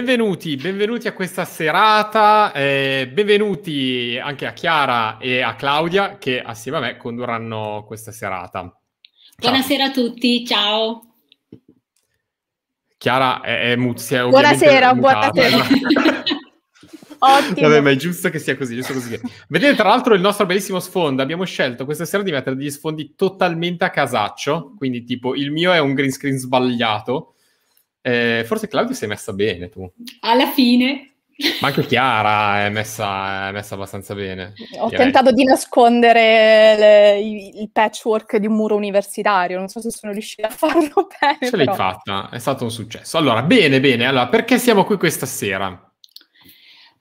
Benvenuti, benvenuti a questa serata, eh, benvenuti anche a Chiara e a Claudia che assieme a me condurranno questa serata. Ciao. Buonasera a tutti, ciao. Chiara è, è muzia. Buonasera, buonasera. Ottimo. Vabbè, ma è giusto che sia così, giusto così. Vedete, tra l'altro, il nostro bellissimo sfondo. Abbiamo scelto questa sera di mettere degli sfondi totalmente a casaccio, quindi tipo il mio è un green screen sbagliato, eh, forse Claudio è messa bene tu. Alla fine. Ma anche Chiara è messa, è messa abbastanza bene. Ho direi. tentato di nascondere le, il patchwork di un muro universitario, non so se sono riuscita a farlo bene. Ce l'hai però. fatta, è stato un successo. Allora, bene, bene. Allora, perché siamo qui questa sera?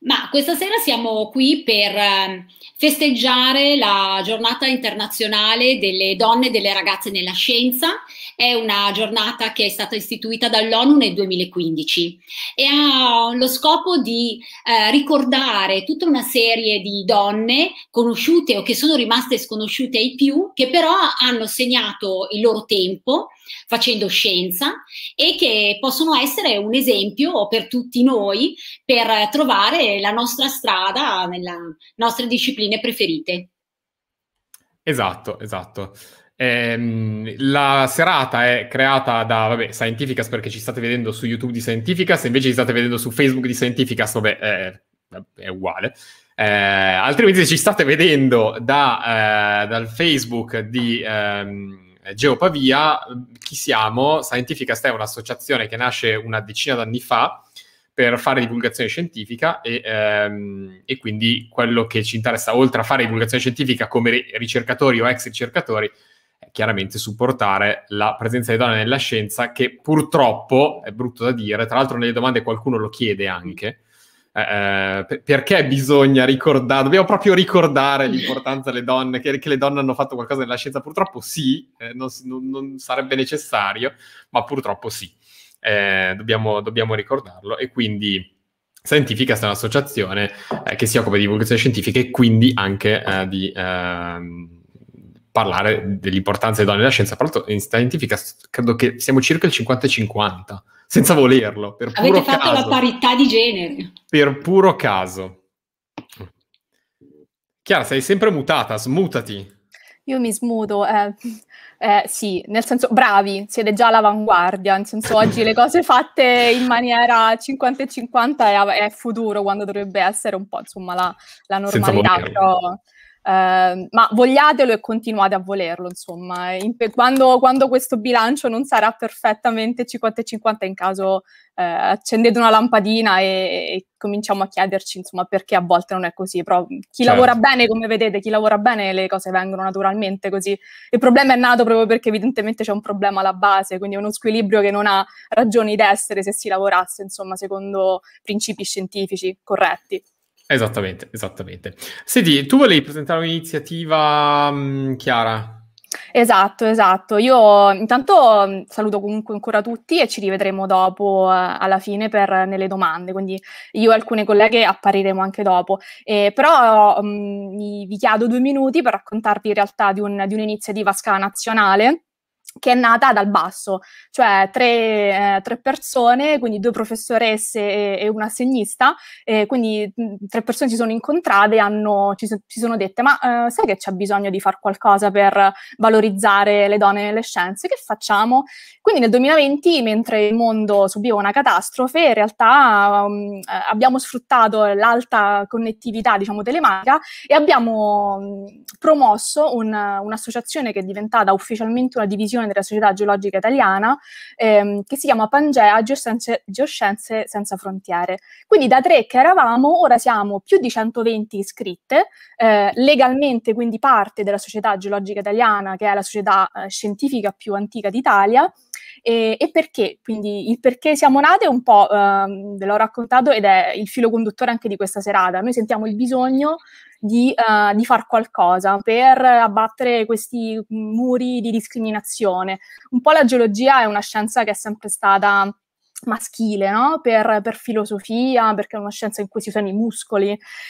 Ma questa sera siamo qui per ehm, festeggiare la giornata internazionale delle donne e delle ragazze nella scienza. È una giornata che è stata istituita dall'ONU nel 2015 e ha lo scopo di eh, ricordare tutta una serie di donne conosciute o che sono rimaste sconosciute ai più, che però hanno segnato il loro tempo facendo scienza e che possono essere un esempio per tutti noi per trovare la nostra strada nelle nostre discipline preferite. Esatto, esatto. Ehm, la serata è creata da vabbè, Scientificas perché ci state vedendo su YouTube di Scientificas, invece ci state vedendo su Facebook di Scientificas, vabbè, è, è uguale. Eh, altrimenti ci state vedendo da, eh, dal Facebook di... Ehm, eh, Geopavia, mm, chi siamo? Scientificast è un'associazione che nasce una decina d'anni fa per fare divulgazione scientifica e, ehm, e, quindi quello che ci interessa, oltre a fare divulgazione scientifica come ricercatori o ex ricercatori, è chiaramente supportare la presenza di donne nella scienza, che purtroppo, è brutto da dire, tra l'altro nelle domande qualcuno lo chiede anche, eh, eh perché bisogna ricordare, dobbiamo proprio ricordare l'importanza delle donne, che, che le donne hanno fatto qualcosa nella scienza? Purtroppo sì, eh, non, non, sarebbe necessario, ma purtroppo sì, eh, dobbiamo, dobbiamo ricordarlo e quindi... Scientifica è un'associazione eh, che si occupa di divulgazione scientifica e quindi anche eh, di ehm, parlare dell'importanza delle donne nella scienza. Tra l'altro, in scientifica credo che siamo circa il 50-50 senza volerlo. Per Avete fatto caso. la parità di genere. Per puro caso. Chiara, sei sempre mutata, smutati. Io mi smuto, eh. Eh, sì, nel senso, bravi, siete già all'avanguardia, nel senso oggi le cose fatte in maniera 50 e 50 è, è futuro quando dovrebbe essere un po' insomma la, la normalità, però Ehm, ma vogliatelo e continuate a volerlo, insomma, pe- quando, quando, questo bilancio non sarà perfettamente 50 50 in caso eh, accendete una lampadina e, e, cominciamo a chiederci insomma perché a volte non è così, però chi certo. lavora bene, come vedete, chi lavora bene le cose vengono naturalmente così. Il problema è nato proprio perché evidentemente c'è un problema alla base, quindi è uno squilibrio che non ha ragioni d'essere se si lavorasse insomma secondo principi scientifici corretti. Esattamente, esattamente. Senti, tu volevi presentare un'iniziativa, mh, mm, Chiara? Esatto, esatto. Io mm, intanto mm, saluto comunque ancora tutti e ci rivedremo dopo eh, alla fine per, nelle domande, quindi io e alcune colleghe appariremo anche dopo. Eh, però mh, vi chiedo due minuti per raccontarvi in realtà di, un, di un'iniziativa a scala nazionale che è nata dal basso, cioè tre, eh, tre persone, quindi due professoresse e, e una segnista, eh, quindi mh, mm, tre persone si sono incontrate e hanno, ci, ci, sono dette ma eh, sai che c'è bisogno di fare qualcosa per valorizzare le donne nelle scienze, che facciamo? Quindi nel 2020, mentre il mondo subiva una catastrofe, in realtà mh, mm, eh, abbiamo sfruttato l'alta connettività diciamo telematica e abbiamo mh, mm, promosso un, un'associazione che è diventata ufficialmente una divisione fondazione della Società Geologica Italiana, ehm, che si chiama Pangea Geoscienze, Geoscienze Senza Frontiere. Quindi da tre che eravamo, ora siamo più di 120 iscritte, eh, legalmente quindi parte della Società Geologica Italiana, che è la società eh, scientifica più antica d'Italia, e, e perché? Quindi il perché siamo nate un po' ehm, ve l'ho raccontato ed è il filo conduttore anche di questa serata. Noi sentiamo il bisogno di, uh, di far qualcosa per abbattere questi muri di discriminazione. Un po' la geologia è una scienza che è sempre stata maschile, no? per, per, filosofia, perché è una scienza in cui si usano i muscoli.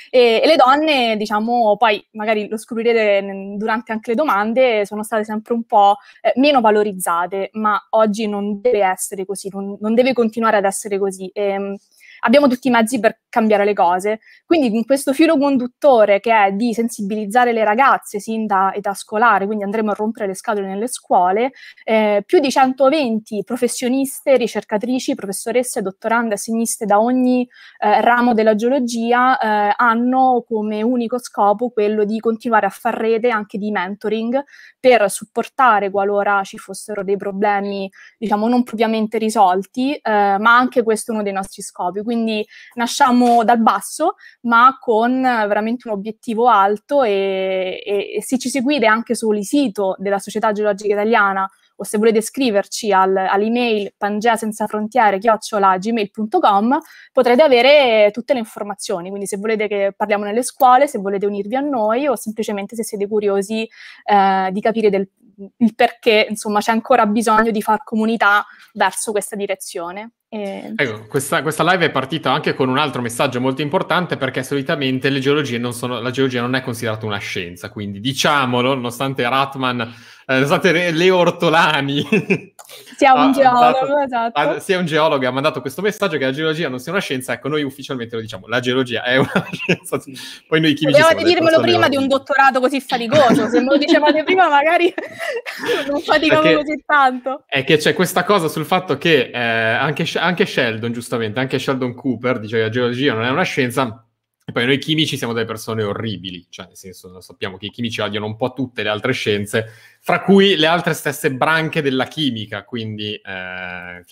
E, e le donne, diciamo, poi magari lo scoprirete durante anche le domande, sono state sempre un po' eh, meno valorizzate, ma oggi non deve essere così, non, non deve continuare ad essere così. E, ehm, abbiamo tutti i mezzi per cambiare le cose. Quindi in questo filo conduttore che è di sensibilizzare le ragazze sin da età scolare, quindi andremo a rompere le scatole nelle scuole, eh, più di 120 professioniste, ricercatrici, professoresse, dottorande, assegniste da ogni eh, ramo della geologia eh, hanno come unico scopo quello di continuare a far rete anche di mentoring per supportare qualora ci fossero dei problemi, diciamo, non propriamente risolti, eh, ma anche questo è uno dei nostri scopi. Quindi nasciamo partiamo dal basso, ma con eh, veramente un obiettivo alto e, e, e se ci seguite anche sul sito della Società Geologica Italiana o se volete scriverci al, all'email pangeasenzafrontiere.gmail.com potrete avere tutte le informazioni, quindi se volete che parliamo nelle scuole, se volete unirvi a noi o semplicemente se siete curiosi eh, di capire del, il perché insomma c'è ancora bisogno di far comunità verso questa direzione. E... Ecco, questa, questa, live è partita anche con un altro messaggio molto importante perché solitamente le geologie non sono, la geologia non è considerata una scienza, quindi diciamolo, nonostante Ratman eh, scusate, esatto, Leo Ortolani. Sia un, geologo, esatto. ha, sia un geologo, ha mandato questo messaggio che la geologia non sia una scienza. Ecco, noi ufficialmente lo diciamo, la geologia è una scienza. Poi noi chimici Potevate dirmelo prima di un dottorato così faticoso. Se me lo dicevate prima magari non faticavo Perché, così tanto. È che c'è questa cosa sul fatto che eh, anche, anche Sheldon, giustamente, anche Sheldon Cooper dice che la geologia non è una scienza e poi noi chimici siamo delle persone orribili, cioè nel senso sappiamo che i chimici odiano un po' tutte le altre scienze, fra cui le altre stesse branche della chimica, quindi eh,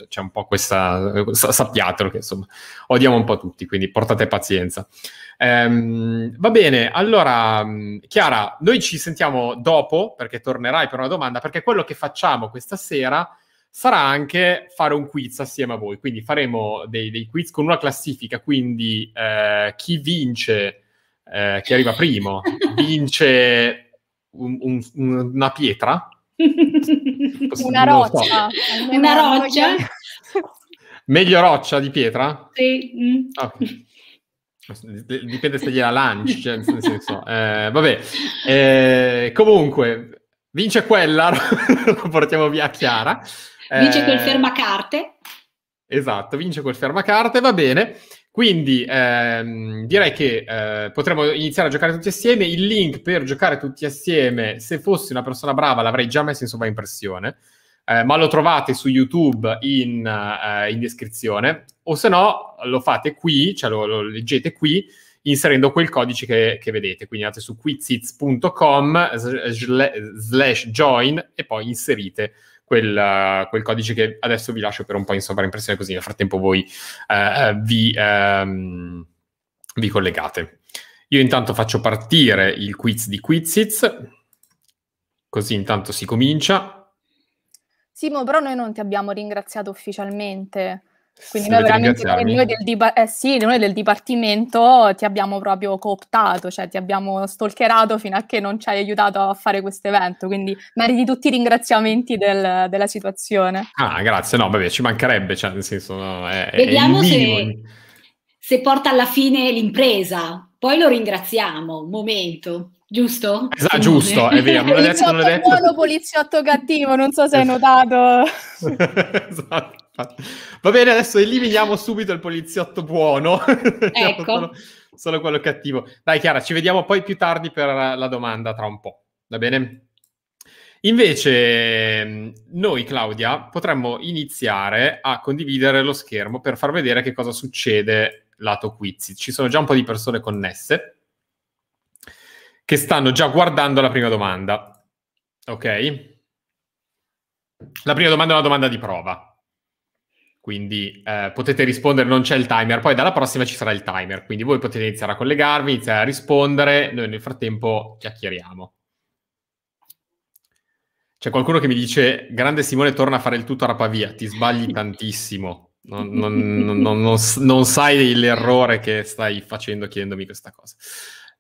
c'è un po' questa, sappiatelo che insomma odiamo un po' tutti, quindi portate pazienza. Ehm, va bene, allora Chiara, noi ci sentiamo dopo perché tornerai per una domanda, perché quello che facciamo questa sera sarà anche fare un quiz assieme a voi. Quindi faremo dei, dei quiz con una classifica, quindi eh, chi vince, eh, chi arriva primo, vince un, un, una pietra. una roccia. So. Una roccia. Meglio roccia di pietra? Sì. Mm. Ah. Dipende se gliela lanci, cioè, nel senso, eh, vabbè. Eh, comunque, vince quella, lo portiamo via a Chiara. Vince eh, quel fermacarte. Esatto, vince quel fermacarte, va bene. Quindi ehm, direi che eh, potremmo iniziare a giocare tutti assieme. Il link per giocare tutti assieme, se fossi una persona brava, l'avrei già messo in sovraimpressione. Eh, ma lo trovate su YouTube in, eh, in, descrizione, o se no lo fate qui, cioè lo, lo leggete qui inserendo quel codice che, che vedete. Quindi andate su quizits.com slash join e poi inserite quel, quel, codice che adesso vi lascio per un po' in sovraimpressione, così nel frattempo voi eh, eh vi, ehm, vi collegate. Io intanto faccio partire il quiz di Quizits, così intanto si comincia. Simo, però noi non ti abbiamo ringraziato ufficialmente. Quindi noi veramente noi del, diba- eh sì, noi del, dipartimento ti abbiamo proprio cooptato, cioè ti abbiamo stalkerato fino a che non ci hai aiutato a fare questo evento, quindi meriti tutti i ringraziamenti del, della situazione. Ah, grazie, no, vabbè, ci mancherebbe, cioè, nel senso, no, è, Vediamo è se, se porta alla fine l'impresa, poi lo ringraziamo, un momento giusto? Esatto, giusto, è vero. Non l'ho detto, non l'ho detto. buono, poliziotto cattivo, non so se hai notato. esatto. Va bene, adesso eliminiamo subito il poliziotto buono. Ecco. solo, solo quello cattivo. Dai Chiara, ci vediamo poi più tardi per la domanda tra un po'. Va bene? Invece noi, Claudia, potremmo iniziare a condividere lo schermo per far vedere che cosa succede lato quiz. Ci sono già un po' di persone connesse che stanno già guardando la prima domanda. Ok? La prima domanda è una domanda di prova quindi eh, potete rispondere, non c'è il timer, poi dalla prossima ci sarà il timer, quindi voi potete iniziare a collegarvi, iniziare a rispondere, noi nel frattempo chiacchieriamo. C'è qualcuno che mi dice, grande Simone torna a fare il tutto a Rapavia, ti sbagli tantissimo, non, non, non, non sai l'errore che stai facendo chiedendomi questa cosa.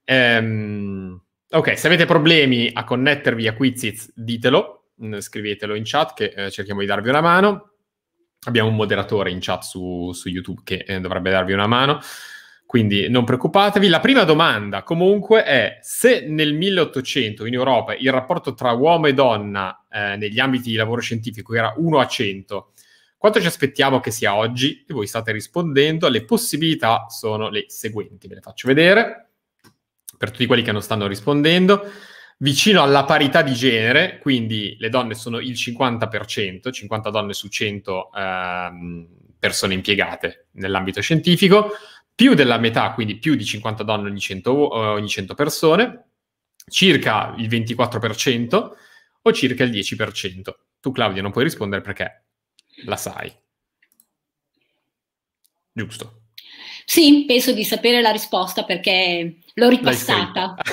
Ehm, ok, se avete problemi a connettervi a Quizziz, ditelo, scrivetelo in chat che eh, cerchiamo di darvi una mano abbiamo un moderatore in chat su, su YouTube che eh, dovrebbe darvi una mano. Quindi non preoccupatevi. La prima domanda comunque è se nel 1800 in Europa il rapporto tra uomo e donna eh, negli ambiti di lavoro scientifico era 1 a 100, quanto ci aspettiamo che sia oggi? E voi state rispondendo, le possibilità sono le seguenti, ve le faccio vedere per tutti quelli che non stanno rispondendo vicino alla parità di genere, quindi le donne sono il 50%, 50 donne su 100 ehm, persone impiegate nell'ambito scientifico, più della metà, quindi più di 50 donne ogni 100, ogni 100 persone, circa il 24% o circa il 10%. Tu Claudia non puoi rispondere perché la sai. Giusto. Sì, penso di sapere la risposta perché L'ho ripassata.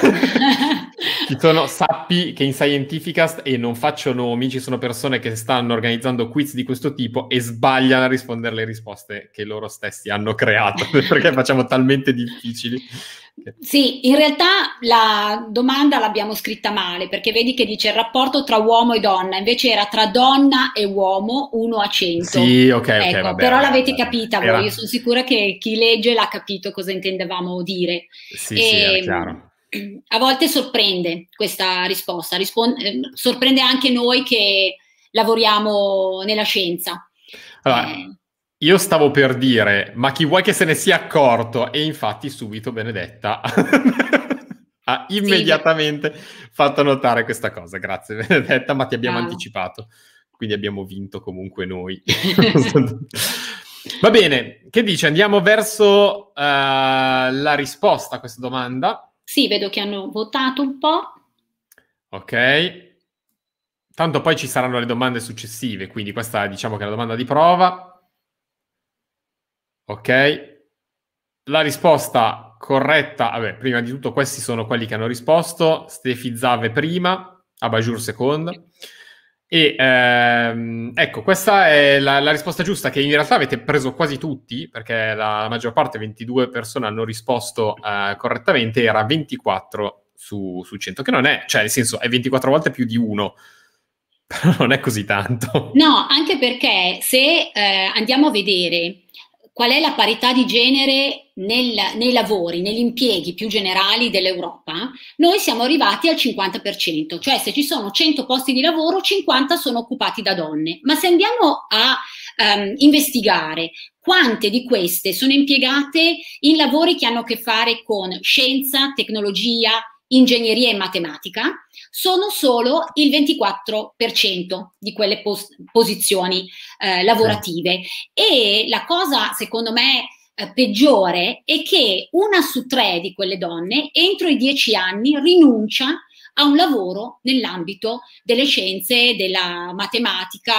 ci sono, sappi che in Scientificast, e non faccio nomi, ci sono persone che stanno organizzando quiz di questo tipo e sbagliano a rispondere alle risposte che loro stessi hanno creato, perché facciamo talmente difficili sì, in realtà la domanda l'abbiamo scritta male perché vedi che dice il rapporto tra uomo e donna, invece era tra donna e uomo 1 a 100. Sì, ok, ecco, okay vabbè, Però l'avete capita era... voi, io sono sicura che chi legge l'ha capito cosa intendevamo dire. Sì, e, sì, era ehm, chiaro. A volte sorprende questa risposta, risponde, ehm, sorprende anche noi che lavoriamo nella scienza. Allora, eh, io stavo per dire, ma chi vuoi che se ne sia accorto? E infatti subito Benedetta ha immediatamente sì. fatto notare questa cosa. Grazie Benedetta, ma ti abbiamo ah. anticipato, quindi abbiamo vinto comunque noi. Va bene, che dici? Andiamo verso uh, la risposta a questa domanda. Sì, vedo che hanno votato un po'. Ok. Tanto poi ci saranno le domande successive, quindi questa diciamo che è la domanda di prova. Ok? La risposta corretta, vabbè, prima di tutto questi sono quelli che hanno risposto, Stefi Zave prima, Abajur seconda. E ehm, ecco, questa è la, la, risposta giusta che in realtà avete preso quasi tutti, perché la, maggior parte, 22 persone hanno risposto eh, correttamente, era 24 su, su 100, che non è, cioè nel senso è 24 volte più di uno, però non è così tanto. No, anche perché se eh, andiamo a vedere qual è la parità di genere nel, nei lavori, negli impieghi più generali dell'Europa, noi siamo arrivati al 50%, cioè se ci sono 100 posti di lavoro, 50 sono occupati da donne. Ma se andiamo a um, investigare quante di queste sono impiegate in lavori che hanno a che fare con scienza, tecnologia, ingegneria e matematica, sono solo il 24% di quelle pos- posizioni eh, lavorative. E la cosa, secondo me, eh, peggiore è che una su tre di quelle donne entro i dieci anni rinuncia a un lavoro nell'ambito delle scienze, della matematica,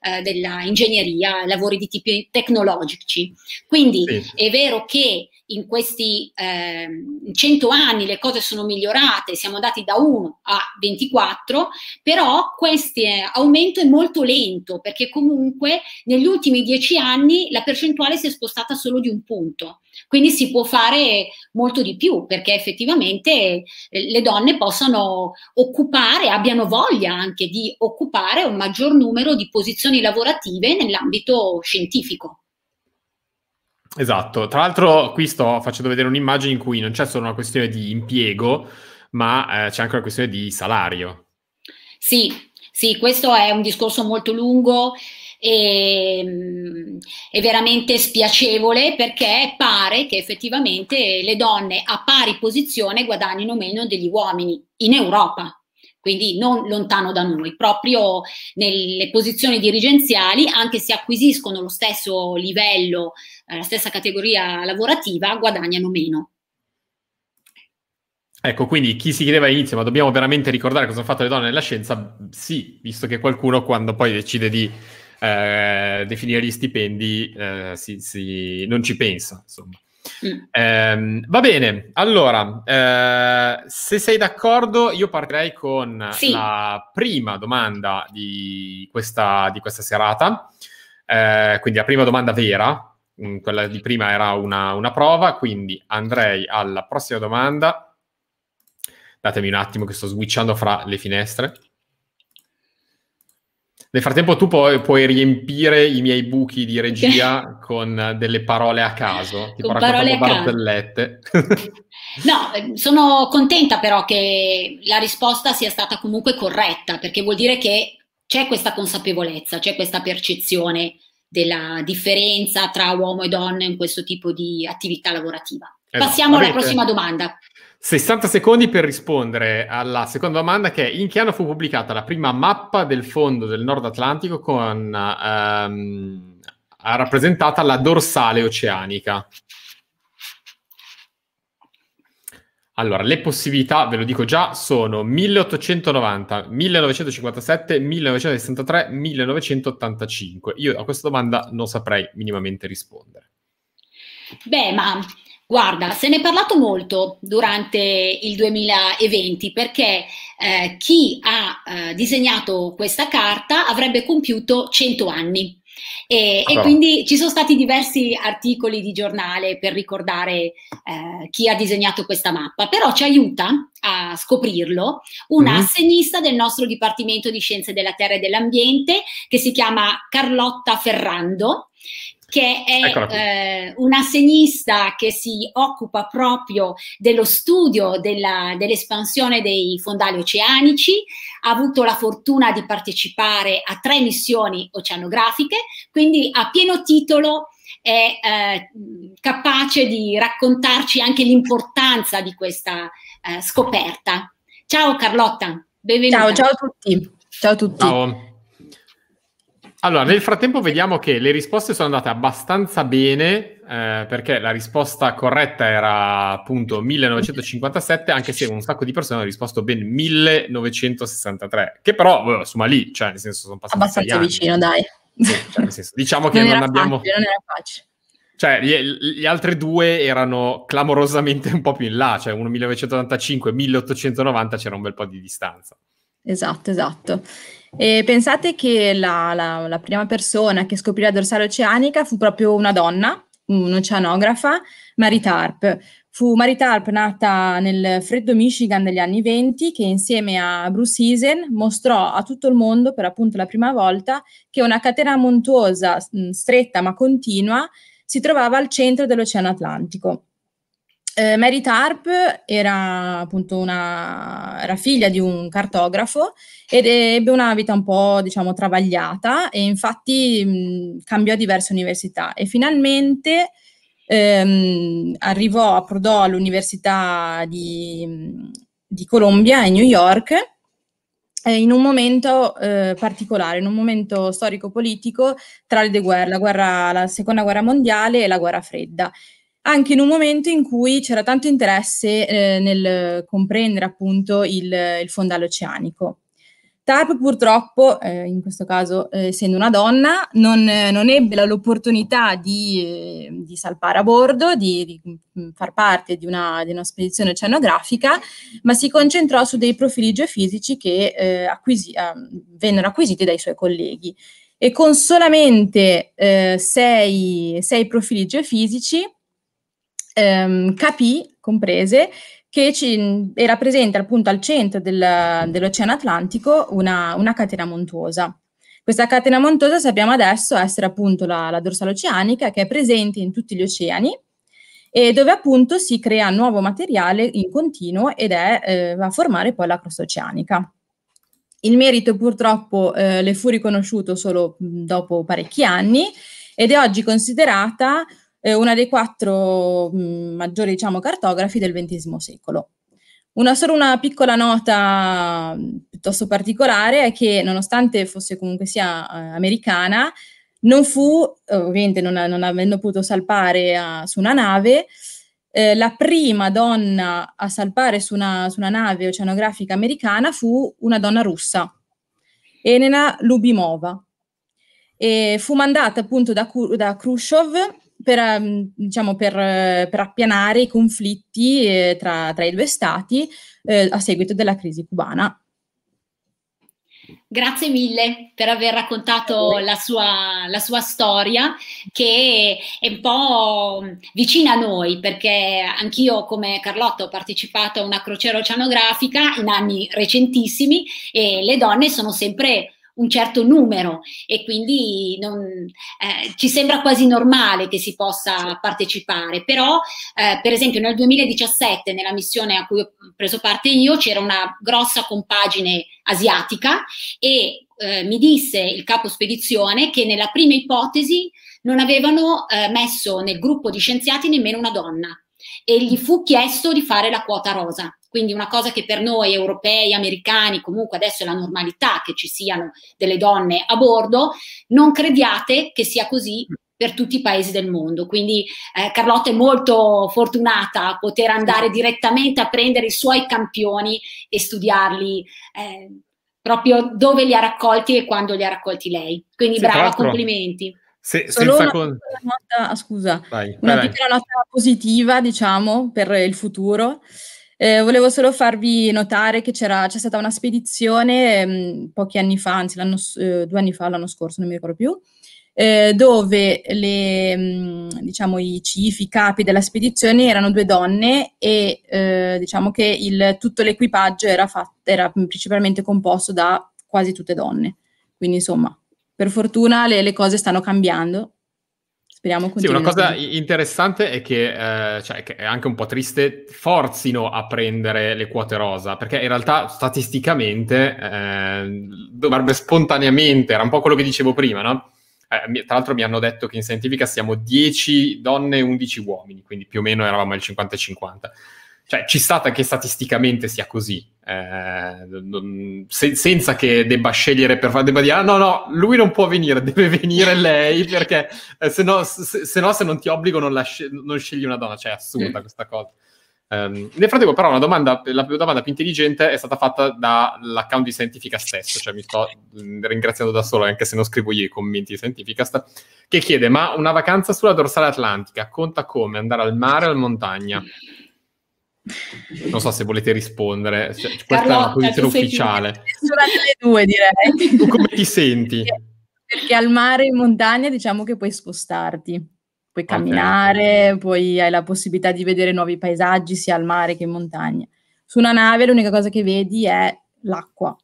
eh, dell'ingegneria, lavori di tipi tecnologici. Quindi sì. è vero che in questi eh, 100 anni le cose sono migliorate, siamo andati da 1 a 24, però questo eh, aumento è molto lento perché comunque negli ultimi 10 anni la percentuale si è spostata solo di un punto. Quindi si può fare molto di più perché effettivamente eh, le donne possano occupare, abbiano voglia anche di occupare un maggior numero di posizioni lavorative nell'ambito scientifico. Esatto, tra l'altro qui sto facendo vedere un'immagine in cui non c'è solo una questione di impiego, ma eh, c'è anche una questione di salario. Sì, sì, questo è un discorso molto lungo e ehm, è veramente spiacevole perché pare che effettivamente le donne a pari posizione guadagnino meno degli uomini in Europa, quindi non lontano da noi, proprio nelle posizioni dirigenziali, anche se acquisiscono lo stesso livello la stessa categoria lavorativa guadagnano meno. Ecco, quindi chi si chiedeva all'inizio, ma dobbiamo veramente ricordare cosa hanno fatto le donne nella scienza? Sì, visto che qualcuno quando poi decide di eh, definire gli stipendi eh, si, si, non ci pensa, insomma. Mm. Eh, va bene, allora, eh, se sei d'accordo, io partirei con sì. la prima domanda di questa, di questa serata, eh, quindi la prima domanda vera, Mm, quella di prima era una, una prova, quindi andrei alla prossima domanda. Datemi un attimo che sto switchando fra le finestre. Nel frattempo tu puoi, puoi, riempire i miei buchi di regia con delle parole a caso, tipo con parole barzellette. no, ehm, sono contenta però che la risposta sia stata comunque corretta, perché vuol dire che c'è questa consapevolezza, c'è questa percezione della differenza tra uomo e donna in questo tipo di attività lavorativa. Eh Passiamo alla prossima domanda. 60 secondi per rispondere alla seconda domanda che è in che anno fu pubblicata la prima mappa del fondo del Nord Atlantico con ehm, rappresentata la dorsale oceanica? Allora, le possibilità, ve lo dico già, sono 1890, 1957, 1963, 1985. Io a questa domanda non saprei minimamente rispondere. Beh, ma guarda, se ne è parlato molto durante il 2020 perché eh, chi ha eh, disegnato questa carta avrebbe compiuto 100 anni. E, e quindi ci sono stati diversi articoli di giornale per ricordare eh, chi ha disegnato questa mappa, però ci aiuta a scoprirlo un mm-hmm. assegnista del nostro Dipartimento di Scienze della Terra e dell'Ambiente che si chiama Carlotta Ferrando che è eh, una senista che si occupa proprio dello studio della, dell'espansione dei fondali oceanici, ha avuto la fortuna di partecipare a tre missioni oceanografiche, quindi a pieno titolo è eh, capace di raccontarci anche l'importanza di questa eh, scoperta. Ciao Carlotta, benvenuta. Ciao, ciao a tutti. Ciao a tutti. Ciao. Allora, nel frattempo vediamo che le risposte sono andate abbastanza bene, eh, perché la risposta corretta era appunto 1957, anche se un sacco di persone hanno risposto ben 1963, che però, boh, insomma, lì, cioè, nel senso, sono passati Abbastanza vicino, dai. cioè, nel senso, diciamo che non, non abbiamo... Facile, non era facile. Cioè, gli, gli, altri due erano clamorosamente un po' più in là, cioè uno 1985 e 1890 c'era un bel po' di distanza. Esatto, esatto. E pensate che la, la, la prima persona che scoprì la dorsale oceanica fu proprio una donna, un'oceanografa, Mary Tarp. Fu Mary Tarp nata nel freddo Michigan degli anni 20 che insieme a Bruce Eason mostrò a tutto il mondo per appunto la prima volta che una catena montuosa mh, stretta ma continua si trovava al centro dell'Oceano Atlantico. Eh, Mary Tarp era appunto una era figlia di un cartografo ed ebbe una vita un po' diciamo travagliata e infatti mh, mm, cambiò diverse università e finalmente ehm, arrivò, approdò all'Università di, mm, di Columbia in New York eh, in un momento eh, particolare, in un momento storico-politico tra le due guerre, la, guerra, la seconda guerra mondiale e la guerra fredda anche in un momento in cui c'era tanto interesse eh, nel comprendere appunto il, il fondale oceanico. TARP purtroppo, eh, in questo caso eh, essendo una donna, non, non ebbe l'opportunità di, eh, di, salpare a bordo, di, di mm, far parte di una, di una, spedizione oceanografica, ma si concentrò su dei profili geofisici che eh, acquisi, eh, vennero acquisiti dai suoi colleghi. E con solamente sei, sei profili geofisici, ehm, capì, comprese, che ci, era presente appunto al centro del, dell'Oceano Atlantico una, una, catena montuosa. Questa catena montuosa sappiamo adesso essere appunto la, la dorsale oceanica che è presente in tutti gli oceani e dove appunto si crea nuovo materiale in continuo ed è, eh, va a formare poi la crosta oceanica. Il merito purtroppo eh, le fu riconosciuto solo dopo parecchi anni ed è oggi considerata eh, una dei quattro mh, maggiori diciamo, cartografi del XX secolo. Una solo una piccola nota piuttosto particolare è che nonostante fosse comunque sia eh, americana, non fu, eh, ovviamente non, non avendo potuto salpare a, su una nave, eh, la prima donna a salpare su una, su una, nave oceanografica americana fu una donna russa, Elena Lubimova. E fu mandata appunto da, da Khrushchev per, ehm, diciamo, per, eh, per, appianare i conflitti eh, tra, tra, i due stati eh, a seguito della crisi cubana. Grazie mille per aver raccontato la sua, la sua, storia che è un po' vicina a noi perché anch'io come Carlotta ho partecipato a una crociera oceanografica in anni recentissimi e le donne sono sempre un certo numero e quindi non, eh, ci sembra quasi normale che si possa partecipare, però eh, per esempio nel 2017 nella missione a cui ho preso parte io c'era una grossa compagine asiatica e eh, mi disse il capo spedizione che nella prima ipotesi non avevano eh, messo nel gruppo di scienziati nemmeno una donna e gli mm. fu chiesto di fare la quota rosa quindi una cosa che per noi europei, americani, comunque adesso è la normalità che ci siano delle donne a bordo, non crediate che sia così mm. per tutti i paesi del mondo. Quindi eh, Carlotta è molto fortunata a poter andare direttamente a prendere i suoi campioni e studiarli eh, proprio dove li ha raccolti e quando li ha raccolti lei. Quindi sì, brava, complimenti. Se, Solo una, con... nota, ah, scusa, vai, una vai, piccola vai. nota positiva, diciamo, per il futuro. Eh, volevo solo farvi notare che c'è stata una spedizione mh, ehm, pochi anni fa, anzi eh, due anni fa, l'anno scorso, non mi ricordo più, eh, dove le, mh, mm, diciamo, i cifi, i capi della spedizione erano due donne e eh, diciamo che il, tutto l'equipaggio era, fatto, era, principalmente composto da quasi tutte donne. Quindi insomma, per fortuna le, le cose stanno cambiando Speriamo continuino. Sì, una cosa interessante è che, eh, cioè, che è anche un po' triste, forzino a prendere le quote rosa, perché in realtà statisticamente eh, dovrebbe spontaneamente, era un po' quello che dicevo prima, no? Eh, tra l'altro mi hanno detto che in Scientifica siamo 10 donne e 11 uomini, quindi più o meno eravamo al 50-50. Cioè, ci sta che statisticamente sia così, eh, se, senza che debba scegliere per fare, debba dire ah no no, lui non può venire, deve venire lei perché eh, se, no, se, se, no, se, non ti obbligo non, sc- non scegli una donna, cioè è assurda mm. questa cosa. Um, nel frattempo, però, una domanda, la domanda più intelligente è stata fatta dall'account di Scientifica stesso, cioè mi sto mm, ringraziando da solo, anche se non scrivo io i commenti di Scientifica, che chiede: Ma una vacanza sulla dorsale atlantica conta come andare al mare o alla montagna? Non so se volete rispondere, cioè, questa Carlotta, è una posizione ufficiale. Sono delle due, direi. Tu come ti senti? Perché, al mare in montagna diciamo che puoi spostarti, puoi camminare, okay. poi hai la possibilità di vedere nuovi paesaggi sia al mare che in montagna. Su una nave l'unica cosa che vedi è l'acqua.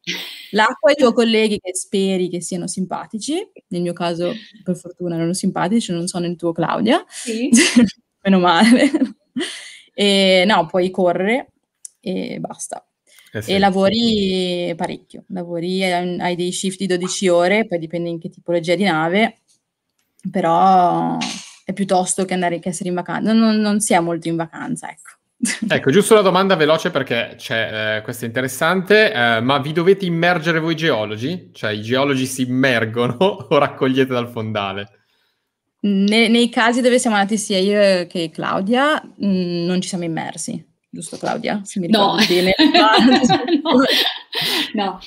L'acqua e i tuoi colleghi che speri che siano simpatici, nel mio caso per fortuna erano simpatici, non sono il tuo Claudia, sì. meno male. E, no, puoi correre e basta. Eh sì, e lavori sì. parecchio, lavori, hai dei shift di 12 ore, poi dipende in che tipologia di nave, però è piuttosto che andare che essere in vacanza, non, non si è molto in vacanza, ecco. Ecco, giusto una domanda veloce perché c'è, eh, questo è interessante, eh, ma vi dovete immergere voi geologi? Cioè i geologi si immergono o raccogliete dal fondale? Ne, nei casi dove siamo andati sia io che Claudia, mh, mm, non ci siamo immersi, giusto Claudia? Se mi no. bene. no. no.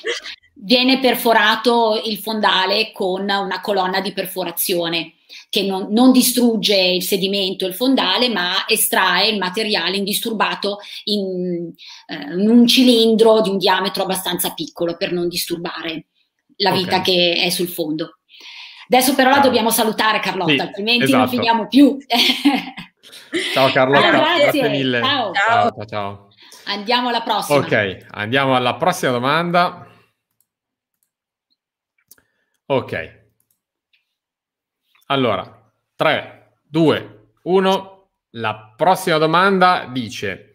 Viene perforato il fondale con una colonna di perforazione che non, non, distrugge il sedimento, il fondale, ma estrae il materiale indisturbato in, eh, in un cilindro di un diametro abbastanza piccolo per non disturbare la vita okay. che è sul fondo. Adesso però la dobbiamo salutare Carlotta, sì, altrimenti esatto. non finiamo più. ciao Carlotta, allora, grazie. grazie. mille. Ciao. Ciao, ciao, ciao. Andiamo alla prossima. Ok, andiamo alla prossima domanda. Ok. Allora, 3, 2, 1. La prossima domanda dice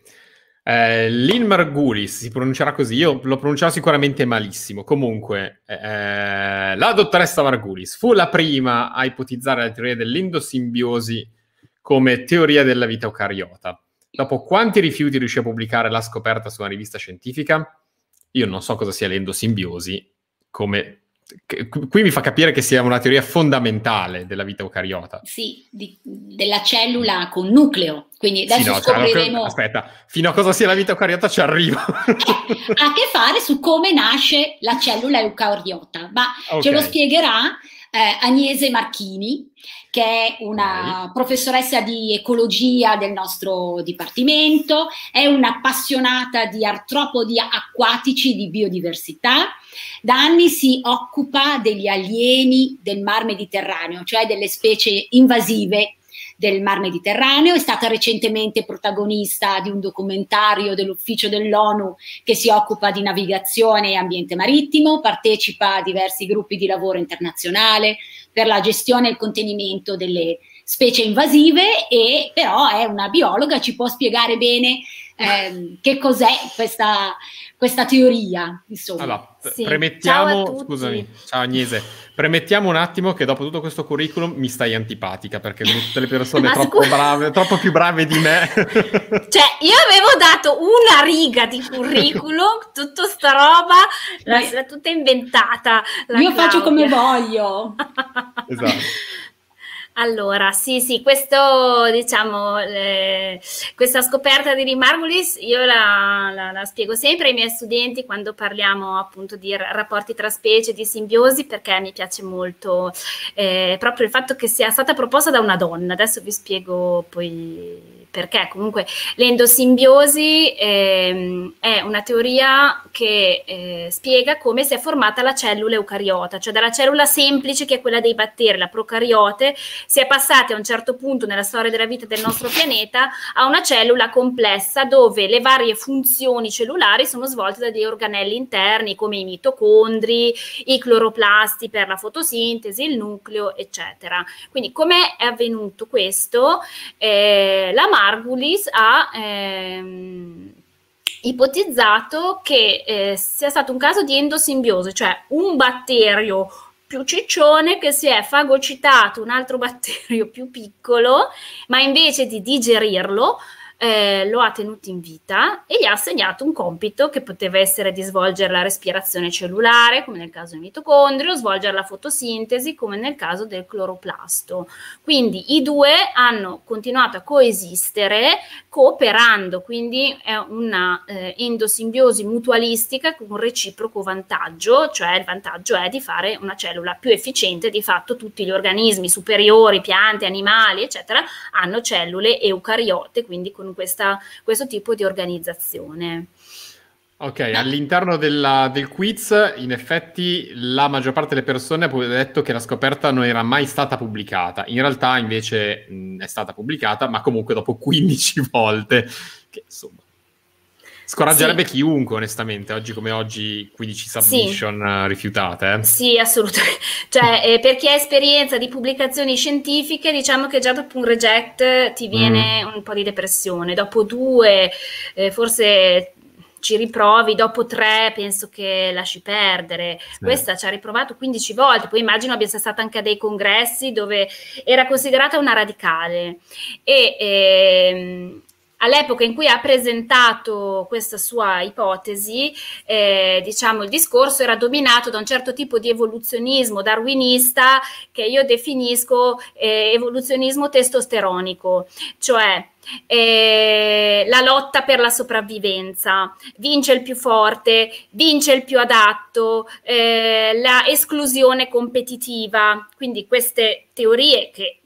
eh, Lin Margulis si pronuncerà così, io lo pronuncerò sicuramente malissimo. Comunque, eh, la dottoressa Margulis fu la prima a ipotizzare la teoria dell'endosimbiosi come teoria della vita eucariota. Dopo quanti rifiuti riuscì a pubblicare la scoperta su una rivista scientifica? Io non so cosa sia l'endosimbiosi, come qui mi fa capire che sia una teoria fondamentale della vita eucariota. Sì, di, della cellula con nucleo. Quindi adesso sì, no, cioè, scopriremo... Cioè, aspetta, fino a cosa sia la vita eucariota ci arrivo. eh, ha a che fare su come nasce la cellula eucariota, ma okay. ce lo spiegherà eh, Agnese Marchini, che è una okay. professoressa di ecologia del nostro dipartimento, è un'appassionata di artropodi acquatici di biodiversità. Da anni si occupa degli alieni del Mar Mediterraneo, cioè delle specie invasive del Mar Mediterraneo, è stata recentemente protagonista di un documentario dell'ufficio dell'ONU che si occupa di navigazione e ambiente marittimo, partecipa a diversi gruppi di lavoro internazionale per la gestione e il contenimento delle specie invasive e però è una biologa, ci può spiegare bene eh, che cos'è questa questa teoria. Insomma. Allora, sì. premettiamo, scusami, ciao Agnese, premettiamo un attimo che dopo tutto questo curriculum mi stai antipatica perché tutte le persone troppo scu- brave, troppo più brave di me. cioè, io avevo dato una riga di curriculum, tutta sta roba, la, tutta inventata. La io Claudia. faccio come voglio. esatto. Allora, sì, sì, questo, diciamo, eh, questa scoperta di Rimargulis io la, la, la, spiego sempre ai miei studenti quando parliamo appunto di rapporti tra specie, di simbiosi, perché mi piace molto eh, proprio il fatto che sia stata proposta da una donna. Adesso vi spiego poi perché comunque l'endosimbiosi ehm, è una teoria che eh, spiega come si è formata la cellula eucariota, cioè dalla cellula semplice che è quella dei batteri, la procariote, si è passati a un certo punto nella storia della vita del nostro pianeta a una cellula complessa dove le varie funzioni cellulari sono svolte da degli organelli interni come i mitocondri, i cloroplasti per la fotosintesi, il nucleo, eccetera. Quindi come è avvenuto questo? Eh, la madre Margulis ha ehm, ipotizzato che eh, sia stato un caso di endosimbiosi, cioè un batterio più ciccione che si è fagocitato un altro batterio più piccolo, ma invece di digerirlo eh, lo ha tenuto in vita e gli ha assegnato un compito che poteva essere di svolgere la respirazione cellulare, come nel caso del mitocondrio, svolgere la fotosintesi, come nel caso del cloroplasto. Quindi i due hanno continuato a coesistere cooperando, quindi è una eh, endosimbiosi mutualistica con un reciproco vantaggio, cioè il vantaggio è di fare una cellula più efficiente, di fatto tutti gli organismi superiori, piante, animali, eccetera, hanno cellule eucariote, quindi con con questa, questo tipo di organizzazione. Ok, all'interno della, del quiz, in effetti, la maggior parte delle persone ha detto che la scoperta non era mai stata pubblicata. In realtà, invece, mh, è stata pubblicata, ma comunque dopo 15 volte, che insomma Scoraggerebbe sì. chiunque, onestamente, oggi come oggi 15 submission sì. Eh, rifiutate. Eh. Sì, assolutamente. Cioè, eh, per chi ha esperienza di pubblicazioni scientifiche, diciamo che già dopo un reject ti mm. viene mm. un po' di depressione, dopo due eh, forse ci riprovi, dopo tre penso che lasci perdere. Sì. Questa ci ha riprovato 15 volte, poi immagino abbia stata anche a dei congressi dove era considerata una radicale. E... Ehm, all'epoca in cui ha presentato questa sua ipotesi, eh, diciamo, il discorso era dominato da un certo tipo di evoluzionismo darwinista che io definisco eh, evoluzionismo testosteronico, cioè eh, la lotta per la sopravvivenza, vince il più forte, vince il più adatto, eh, la esclusione competitiva, quindi queste teorie che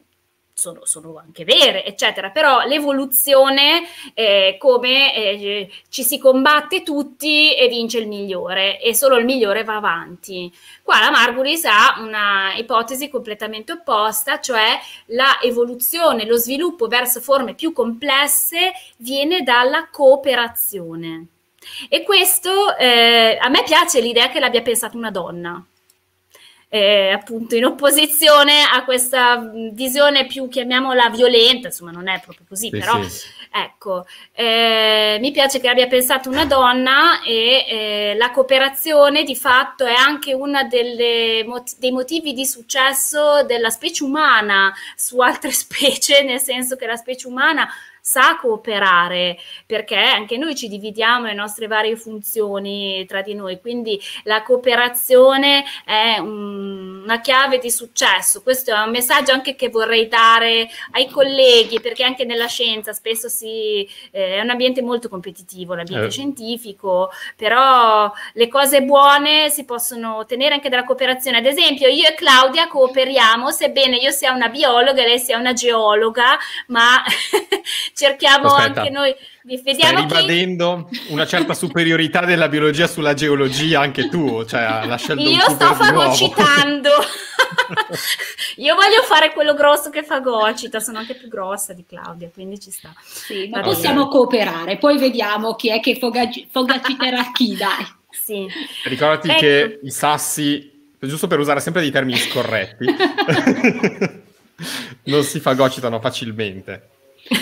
sono, sono anche vere, eccetera. Però l'evoluzione è eh, come eh, ci si combatte tutti e vince il migliore e solo il migliore va avanti. Qua la Margulis ha una ipotesi completamente opposta, cioè la evoluzione, lo sviluppo verso forme più complesse viene dalla cooperazione. E questo eh, a me piace l'idea che l'abbia pensato una donna, eh, appunto in opposizione a questa mm, visione più chiamiamola violenta, insomma non è proprio così, sì, però sì. ecco, eh, mi piace che abbia pensato una donna e eh, la cooperazione di fatto è anche uno dei motivi di successo della specie umana su altre specie, nel senso che la specie umana sa cooperare, perché anche noi ci dividiamo le nostre varie funzioni tra di noi, quindi la cooperazione è un, una chiave di successo. Questo è un messaggio anche che vorrei dare ai colleghi, perché anche nella scienza spesso si, eh, è un ambiente molto competitivo, l'ambiente eh. scientifico, però le cose buone si possono ottenere anche dalla cooperazione. Ad esempio, io e Claudia cooperiamo, sebbene io sia una biologa e lei sia una geologa, ma cerchiamo Aspetta. anche noi di vediamo Stai ribadendo chi... una certa superiorità della biologia sulla geologia anche tu, cioè la Io sto fagocitando. Io voglio fare quello grosso che fagocita, sono anche più grossa di Claudia, quindi ci sta. Sì, ma okay. possiamo cooperare, poi vediamo chi è che fagociterà chi, dai. Sì. Ricordati ecco. che i sassi, giusto per usare sempre dei termini scorretti, non si fagocitano facilmente.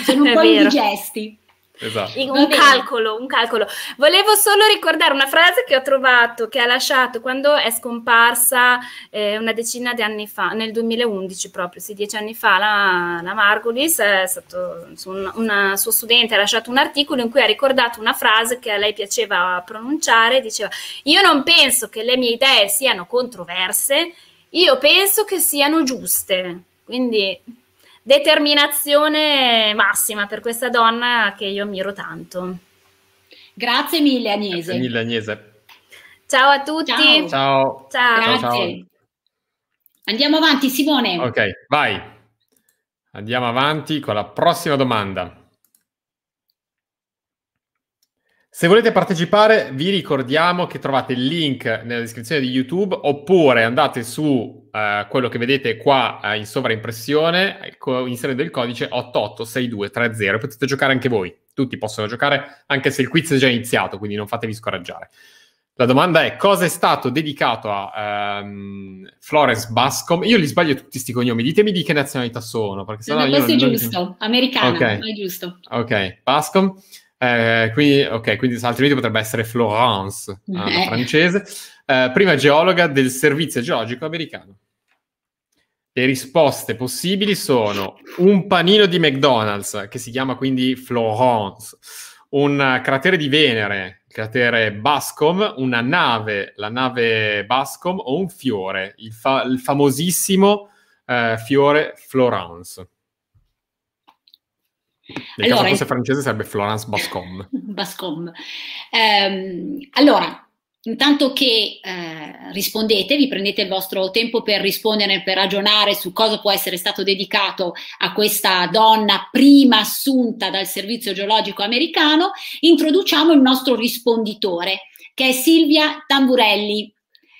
Sono un po' indigesti. Esatto. Un calcolo, un calcolo. Volevo solo ricordare una frase che ho trovato, che ha lasciato quando è scomparsa eh, una decina di anni fa, nel 2011 proprio, sì, dieci anni fa, la, la Margulis, è stato, un, una sua studente ha lasciato un articolo in cui ha ricordato una frase che a lei piaceva pronunciare, diceva, io non penso che le mie idee siano controverse, io penso che siano giuste. Quindi determinazione massima per questa donna che io ammiro tanto. Grazie mille Agnese. Grazie mille Agnese. Ciao a tutti. Ciao. ciao. ciao. Grazie. Andiamo avanti Simone. Ok, vai. Andiamo avanti con la prossima domanda. Se volete partecipare, vi ricordiamo che trovate il link nella descrizione di YouTube oppure andate su eh, quello che vedete qua eh, in sovraimpressione, co- inserendo il codice 886230. Potete giocare anche voi, tutti possono giocare, anche se il quiz è già iniziato, quindi non fatevi scoraggiare. La domanda è cosa è stato dedicato a ehm, Florence Bascom? Io li sbaglio tutti questi cognomi, ditemi di che nazionalità sono. Perché sennò no, no, questo è giusto, non... americana, okay. è giusto. Ok, Bascom. Eh, quindi, ok, quindi altrimenti potrebbe essere Florence, eh. francese, eh, prima geologa del Servizio Geologico Americano. Le risposte possibili sono un panino di McDonald's, che si chiama quindi Florence, un cratere di Venere, il cratere Bascom, una nave, la nave Bascom, o un fiore, il, fa- il famosissimo eh, fiore Florence. Nel allora, caso fosse francese sarebbe Florence Bascom. Bascom. Ehm, allora, intanto che eh, rispondete, vi prendete il vostro tempo per rispondere, per ragionare su cosa può essere stato dedicato a questa donna prima assunta dal Servizio Geologico Americano, introduciamo il nostro risponditore, che è Silvia Tamburelli.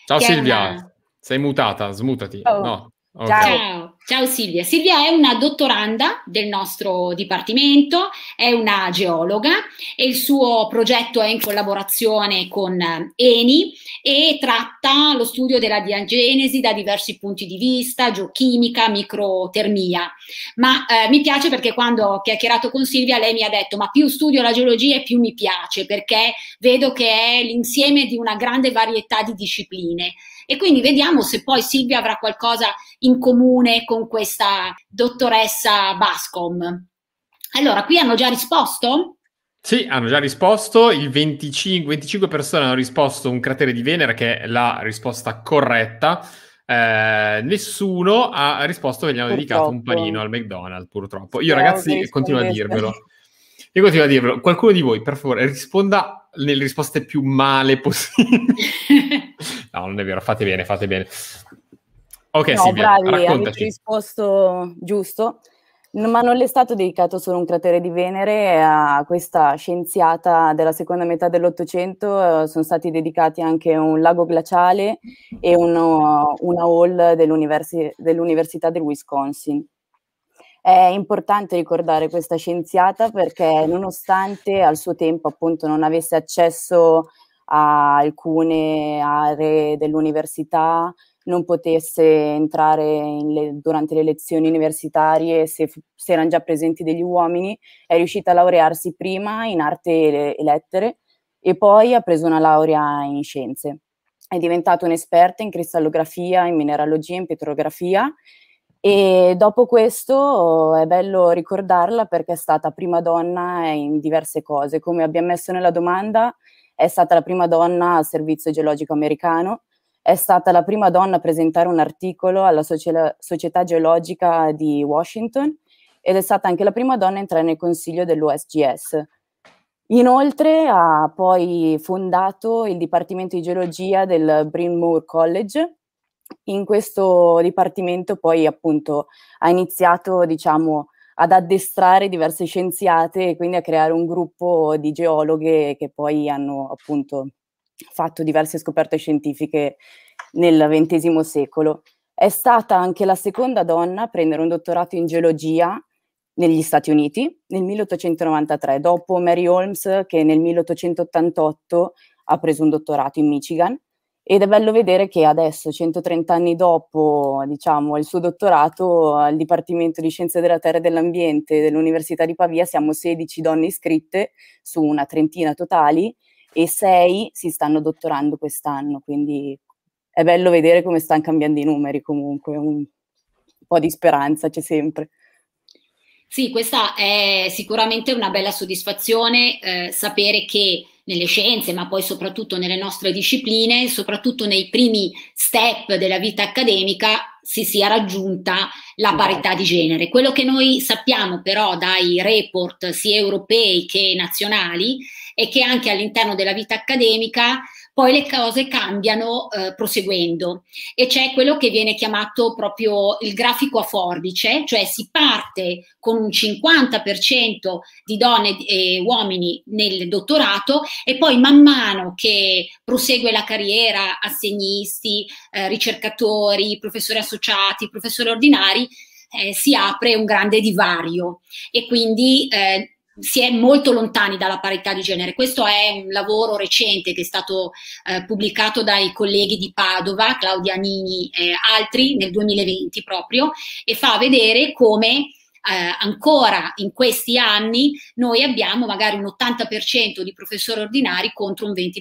Ciao Silvia, una... sei mutata, smutati. Oh. No. Okay. Ciao. Ciao Silvia. Silvia è una dottoranda del nostro dipartimento, è una geologa e il suo progetto è in collaborazione con eh, Eni e tratta lo studio della diagenesi da diversi punti di vista, geochimica, microtermia. Ma eh, mi piace perché quando ho chiacchierato con Silvia lei mi ha detto ma più studio la geologia e più mi piace perché vedo che è l'insieme di una grande varietà di discipline e quindi vediamo se poi Silvia avrà qualcosa in comune con questa dottoressa Bascom. Allora, qui hanno già risposto? Sì, hanno già risposto, il 25, 25 persone hanno risposto un cratere di Venere che è la risposta corretta. Eh, nessuno ha risposto che gli hanno purtroppo. dedicato un panino al McDonald's, purtroppo. Io, ragazzi, continuo a dirvelo. Io continuo a dirvelo. Qualcuno di voi, per favore, risponda le risposte più male possibili. no, non è vero, fate bene, fate bene. Ok, no, Silvia, bravi, raccontaci. avete risposto giusto, ma non è stato dedicato solo un cratere di Venere, a questa scienziata della seconda metà dell'Ottocento eh, sono stati dedicati anche un lago glaciale e uno, una hall dell'univers- dell'Università del Wisconsin. È importante ricordare questa scienziata perché nonostante al suo tempo appunto non avesse accesso a alcune aree dell'università, non potesse entrare le, durante le lezioni universitarie se, se, erano già presenti degli uomini, è riuscita a laurearsi prima in arte e lettere e poi ha preso una laurea in scienze. È diventata un'esperta in cristallografia, in mineralogia, in petrografia e dopo questo è bello ricordarla perché è stata prima donna in diverse cose. Come abbiamo messo nella domanda, è stata la prima donna al Servizio Geologico Americano, è stata la prima donna a presentare un articolo alla Società Geologica di Washington ed è stata anche la prima donna a entrare nel consiglio dell'USGS. Inoltre ha poi fondato il Dipartimento di Geologia del Bryn Mawr College in questo dipartimento poi appunto ha iniziato diciamo ad addestrare diverse scienziate e quindi a creare un gruppo di geologhe che poi hanno appunto fatto diverse scoperte scientifiche nel XX secolo. È stata anche la seconda donna a prendere un dottorato in geologia negli Stati Uniti nel 1893, dopo Mary Holmes che nel 1888 ha preso un dottorato in Michigan ed è bello vedere che adesso, 130 anni dopo diciamo, il suo dottorato, al Dipartimento di Scienze della Terra e dell'Ambiente dell'Università di Pavia siamo 16 donne iscritte su una trentina totali e 6 si stanno dottorando quest'anno, quindi è bello vedere come stanno cambiando i numeri comunque, un po' di speranza c'è sempre. Sì, questa è sicuramente una bella soddisfazione eh, sapere che nelle scienze, ma poi soprattutto nelle nostre discipline, soprattutto nei primi step della vita accademica, si sia raggiunta la certo. parità di genere. Quello che noi sappiamo però dai report sia europei che nazionali è che anche all'interno della vita accademica poi le cose cambiano eh, proseguendo e c'è quello che viene chiamato proprio il grafico a forbice, cioè si parte con un 50% di donne e uomini nel dottorato e poi man mano che prosegue la carriera, assegnisti, eh, ricercatori, professori associati, professori ordinari, eh, si apre un grande divario e quindi eh, si è molto lontani dalla parità di genere. Questo è un lavoro recente che è stato eh, pubblicato dai colleghi di Padova, Claudia Nini e altri, nel 2020 proprio, e fa vedere come eh, ancora in questi anni noi abbiamo magari un 80% di professori ordinari contro un 20%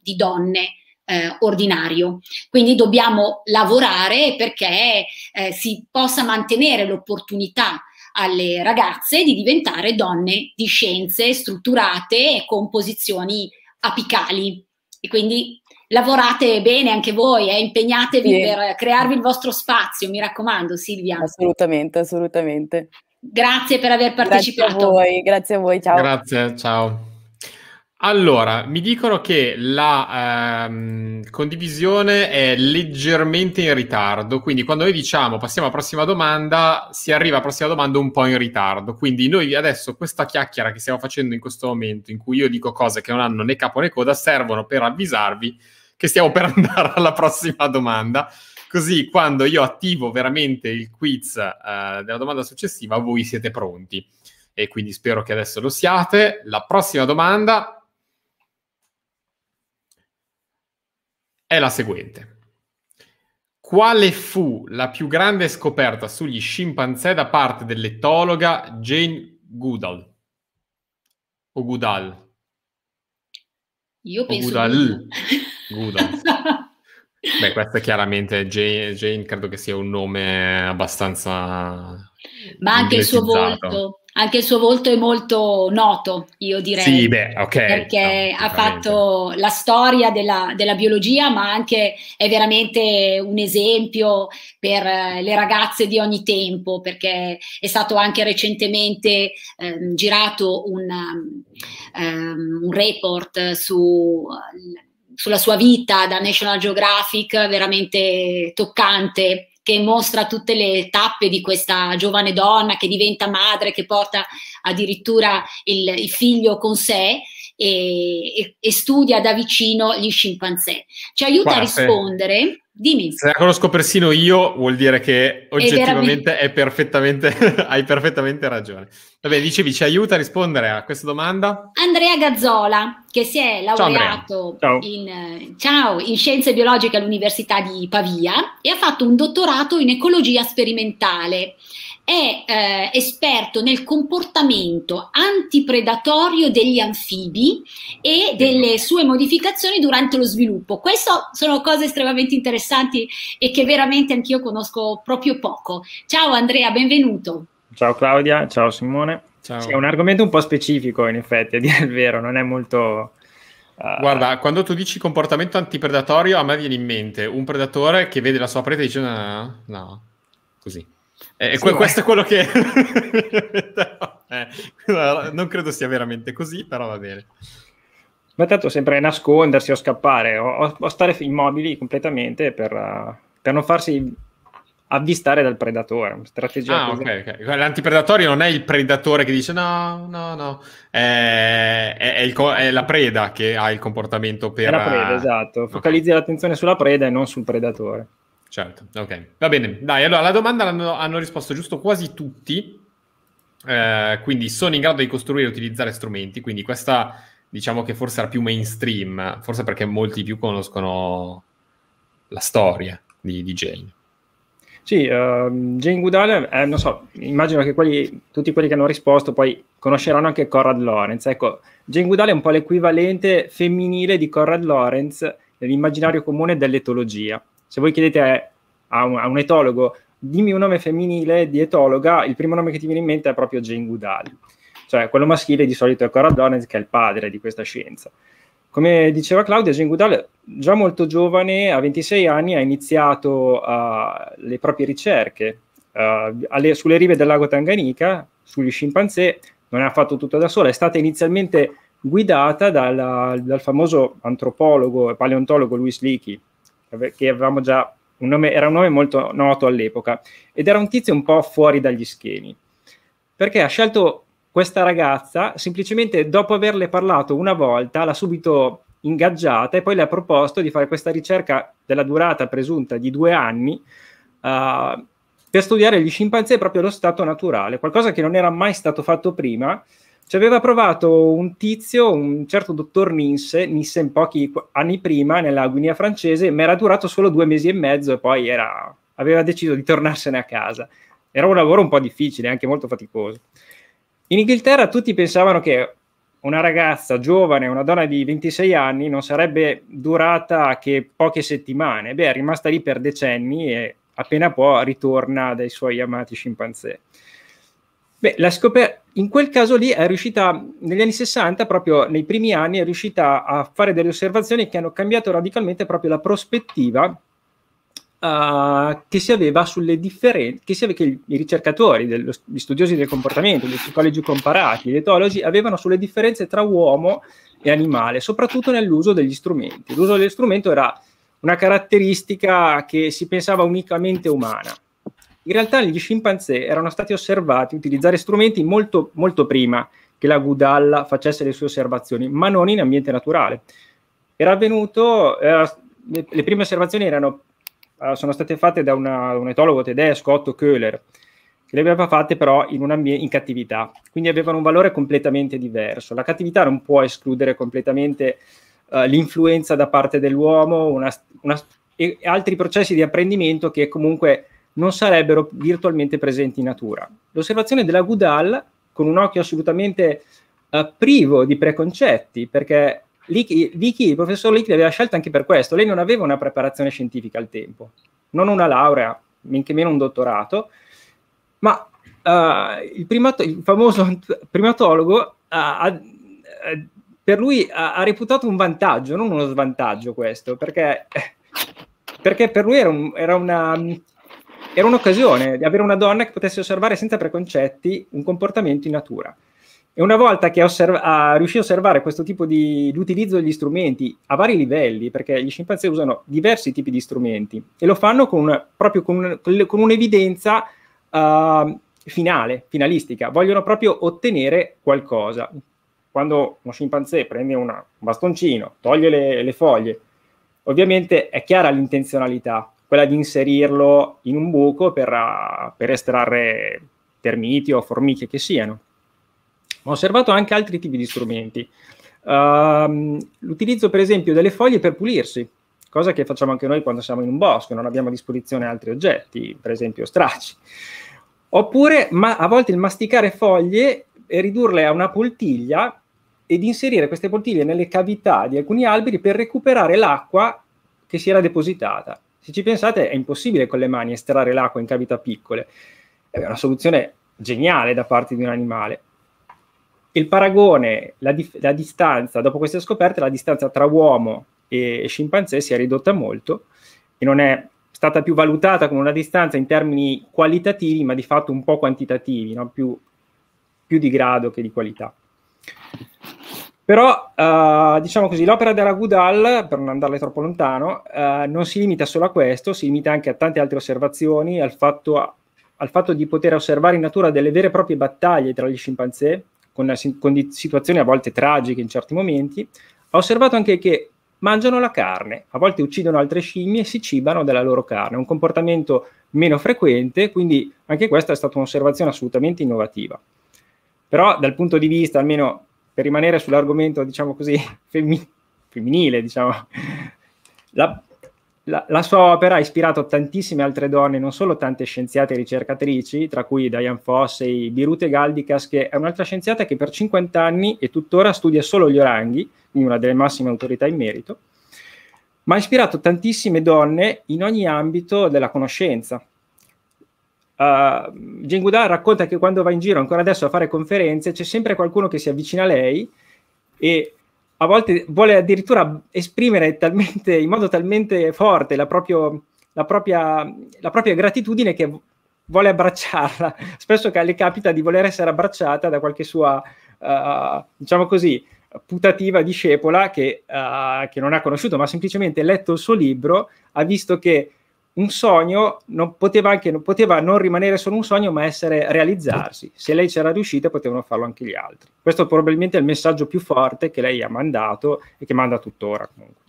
di donne. Eh, ordinario. Quindi dobbiamo lavorare perché eh, si possa mantenere l'opportunità alle ragazze di diventare donne di scienze strutturate e con posizioni apicali. E quindi lavorate bene anche voi, eh, impegnatevi sì. per crearvi il vostro spazio, mi raccomando Silvia. Assolutamente, assolutamente. Grazie per aver partecipato. Grazie a voi, grazie a voi, ciao. Grazie, ciao. Allora, mi dicono che la ehm, condivisione è leggermente in ritardo, quindi quando noi diciamo passiamo alla prossima domanda, si arriva alla prossima domanda un po' in ritardo. Quindi noi adesso questa chiacchiera che stiamo facendo in questo momento, in cui io dico cose che non hanno né capo né coda, servono per avvisarvi che stiamo per andare alla prossima domanda. Così quando io attivo veramente il quiz eh, della domanda successiva, voi siete pronti. E quindi spero che adesso lo siate. La prossima domanda è la seguente. Quale fu la più grande scoperta sugli scimpanzé da parte dell'etologa Jane Goodall? O Goodall? Io penso... O Goodall. Che... Goodall. Beh, questa chiaramente Jane, Jane credo che sia un nome abbastanza... Ma anche il suo volto, anche il suo volto è molto noto, io direi. Sì, beh, ok. Perché no, ha fatto la storia della, della, biologia, ma anche è veramente un esempio per eh, le ragazze di ogni tempo, perché è stato anche recentemente ehm, girato un, um, un report su sulla sua vita da National Geographic, veramente toccante che mostra tutte le tappe di questa giovane donna che diventa madre, che porta addirittura il, il figlio con sé e, e, e studia da vicino gli scimpanzé. Ci aiuta Guarda, a rispondere. Se, Dimmi. Se la conosco persino io, vuol dire che oggettivamente è, perfettamente, hai perfettamente ragione. Vabbè, dicevi, ci aiuta a rispondere a questa domanda? Andrea Gazzola, che si è laureato ciao ciao. In, ciao, in scienze biologiche all'Università di Pavia e ha fatto un dottorato in ecologia sperimentale è eh, esperto nel comportamento antipredatorio degli anfibi e delle sue modificazioni durante lo sviluppo. Queste sono cose estremamente interessanti e che veramente anch'io conosco proprio poco. Ciao Andrea, benvenuto. Ciao Claudia, ciao Simone. Ciao. Sì, è un argomento un po' specifico in effetti, a dire il vero, non è molto... Uh... Guarda, quando tu dici comportamento antipredatorio, a me viene in mente un predatore che vede la sua preda e dice no, no, no, così. Eh, sì, que- questo è quello che... eh, non credo sia veramente così, però va bene. Ma tanto sempre nascondersi o scappare o, o stare immobili completamente per, uh, per, non farsi avvistare dal predatore. Strategia ah, okay, okay. L'antipredatorio non è il predatore che dice no, no, no, è, è, è, co- è la preda che ha il comportamento per... È la preda, eh, esatto. Focalizzi okay. l'attenzione sulla preda e non sul predatore. Certo, ok. Va bene, dai, allora la domanda l'hanno, hanno risposto giusto quasi tutti, eh, quindi sono in grado di costruire e utilizzare strumenti, quindi questa diciamo che forse era più mainstream, forse perché molti più conoscono la storia di, di Jane. Sì, uh, Jane Goodall, eh, non so, immagino che quelli, tutti quelli che hanno risposto poi conosceranno anche Conrad Lawrence. Ecco, Jane Goodall è un po' l'equivalente femminile di Conrad Lawrence nell'immaginario comune dell'etologia. Se voi chiedete a un, a un etologo dimmi un nome femminile di etologa, il primo nome che ti viene in mente è proprio Jane Goodall. Cioè, quello maschile di solito è Coradonez, che è il padre di questa scienza. Come diceva Claudia, Jane Goodall, già molto giovane, a 26 anni, ha iniziato uh, le proprie ricerche uh, alle, sulle rive del lago Tanganica, sugli scimpanzé, non ha fatto tutto da sola, è stata inizialmente guidata dalla, dal famoso antropologo e paleontologo Louis Leakey, che avevamo già un nome, era un nome molto noto all'epoca, ed era un tizio un po' fuori dagli schemi, perché ha scelto questa ragazza semplicemente dopo averle parlato una volta, l'ha subito ingaggiata e poi le ha proposto di fare questa ricerca della durata presunta di due anni uh, per studiare gli scimpanzé proprio allo stato naturale, qualcosa che non era mai stato fatto prima ci aveva provato un tizio, un certo dottor Ninse Nissen pochi anni prima nella Guinea francese, ma era durato solo due mesi e mezzo e poi era, aveva deciso di tornarsene a casa. Era un lavoro un po' difficile, anche molto faticoso. In Inghilterra tutti pensavano che una ragazza giovane, una donna di 26 anni, non sarebbe durata che poche settimane. Beh, è rimasta lì per decenni e appena può ritorna dai suoi amati scimpanzé. Beh, la scoperta in quel caso lì è riuscita, negli anni 60, proprio nei primi anni, è riuscita a fare delle osservazioni che hanno cambiato radicalmente proprio la prospettiva Uh, che si aveva sulle differenze che, ave- che i ricercatori, dello, gli studiosi del comportamento, gli psicologi comparati, gli etologi avevano sulle differenze tra uomo e animale, soprattutto nell'uso degli strumenti. L'uso dello strumento era una caratteristica che si pensava unicamente umana. In realtà gli scimpanzé erano stati osservati utilizzare strumenti molto, molto prima che la Gudalla facesse le sue osservazioni, ma non in ambiente naturale. Era avvenuto, eh, le, le, prime osservazioni erano, eh, sono state fatte da una, un etologo tedesco, Otto Köhler, che le aveva fatte però in, ambie- in, cattività, quindi avevano un valore completamente diverso. La cattività non può escludere completamente eh, l'influenza da parte dell'uomo una, una, e altri processi di apprendimento che comunque non sarebbero virtualmente presenti in natura. L'osservazione della Goodall, con un occhio assolutamente eh, privo di preconcetti, perché Lichi, Lichi, il professor Lichi l'aveva scelta anche per questo, lei non aveva una preparazione scientifica al tempo, non una laurea, men che meno un dottorato, ma uh, il, primato, il, famoso primatologo uh, uh, per lui ha, reputato un vantaggio, non uno svantaggio questo, perché, perché per lui era, un, era una, era un'occasione di avere una donna che potesse osservare senza preconcetti un comportamento in natura. E una volta che osserv- ha riuscito a osservare questo tipo di utilizzo degli strumenti a vari livelli, perché gli scimpanzé usano diversi tipi di strumenti e lo fanno con una, proprio con, un, con un'evidenza uh, finale, finalistica, vogliono proprio ottenere qualcosa. Quando uno scimpanzé prende una, un bastoncino, toglie le, le foglie, ovviamente è chiara l'intenzionalità, quella di inserirlo in un buco per, eh, per estrarre termiti o formiche che siano. Ho osservato anche altri tipi di strumenti. Uh, l'utilizzo per esempio delle foglie per pulirsi, cosa che facciamo anche noi quando siamo in un bosco, non abbiamo a disposizione altri oggetti, per esempio stracci. Oppure ma, a volte il masticare foglie e ridurle a una poltiglia ed inserire queste poltiglie nelle cavità di alcuni alberi per recuperare l'acqua che si era depositata. Se ci pensate è impossibile con le mani estrarre l'acqua in cavità piccole. È una soluzione geniale da parte di un animale. Il paragone, la, dif- la distanza, dopo queste scoperte, la distanza tra uomo e scimpanzé si è ridotta molto e non è stata più valutata come una distanza in termini qualitativi, ma di fatto un po' quantitativi, no? più, più di grado che di qualità. Però, uh, diciamo così, l'opera della Goodall, per non andarle troppo lontano, uh, non si limita solo a questo, si limita anche a tante altre osservazioni, al fatto, a, al fatto di poter osservare in natura delle vere e proprie battaglie tra gli scimpanzé, con, con situazioni a volte tragiche in certi momenti. Ha osservato anche che mangiano la carne, a volte uccidono altre scimmie e si cibano della loro carne, un comportamento meno frequente, quindi anche questa è stata un'osservazione assolutamente innovativa. Però dal punto di vista almeno per rimanere sull'argomento, diciamo così, femmi- femminile, diciamo, la, la, la, sua opera ha ispirato tantissime altre donne, non solo tante scienziate e ricercatrici, tra cui Diane Fossey, Birute Galdikas, che è un'altra scienziata che per 50 anni e tuttora studia solo gli oranghi, una delle massime autorità in merito, ma ha ispirato tantissime donne in ogni ambito della conoscenza, Uh, ehm, Genguda racconta che quando va in giro ancora adesso a fare conferenze c'è sempre qualcuno che si avvicina a lei e a volte vuole addirittura esprimere talmente, in modo talmente forte la, proprio, la, propria, la propria gratitudine che vuole abbracciarla. Spesso le capita di voler essere abbracciata da qualche sua, uh, diciamo così, putativa discepola che, uh, che, non ha conosciuto, ma semplicemente letto il suo libro, ha visto che un sogno non poteva, anche, non poteva non rimanere solo un sogno, ma essere realizzarsi. Se lei c'era riuscita, potevano farlo anche gli altri. Questo probabilmente è il messaggio più forte che lei ha mandato e che manda tuttora comunque.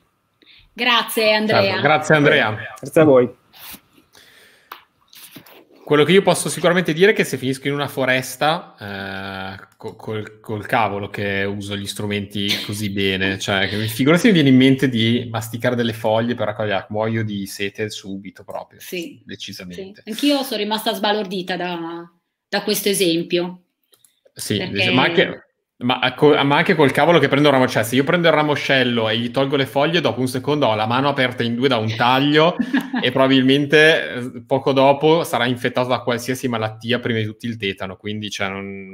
Grazie Andrea. Certo, grazie Andrea. Grazie a voi. Quello che io posso sicuramente dire è che se finisco in una foresta eh, col, col, cavolo che uso gli strumenti così bene, cioè che mi figura se mi viene in mente di masticare delle foglie per raccogliere acqua, muoio di sete subito proprio, sì, decisamente. Sì. Anch'io sono rimasta sbalordita da, da questo esempio. Sì, perché... ma anche ma, eh, ma, anche col cavolo che prendo il ramoscello, cioè, se io prendo il ramoscello e gli tolgo le foglie, dopo un secondo ho la mano aperta in due da un taglio e probabilmente eh, poco dopo sarà infettato da qualsiasi malattia, prima di tutti il tetano, quindi cioè, non...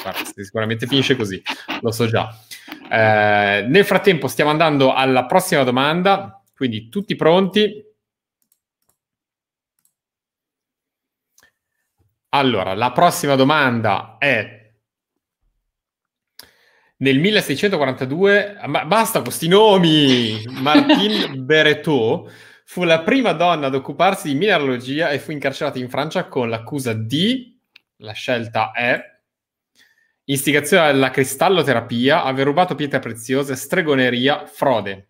Guarda, sicuramente finisce così, lo so già. Eh, nel frattempo stiamo andando alla prossima domanda, quindi tutti pronti? Allora, la prossima domanda è nel 1642, ma basta questi nomi! Martine Beretot fu la prima donna ad occuparsi di mineralogia e fu incarcerata in Francia con l'accusa di, la scelta è, istigazione alla cristalloterapia, aver rubato pietre preziose, stregoneria, frode.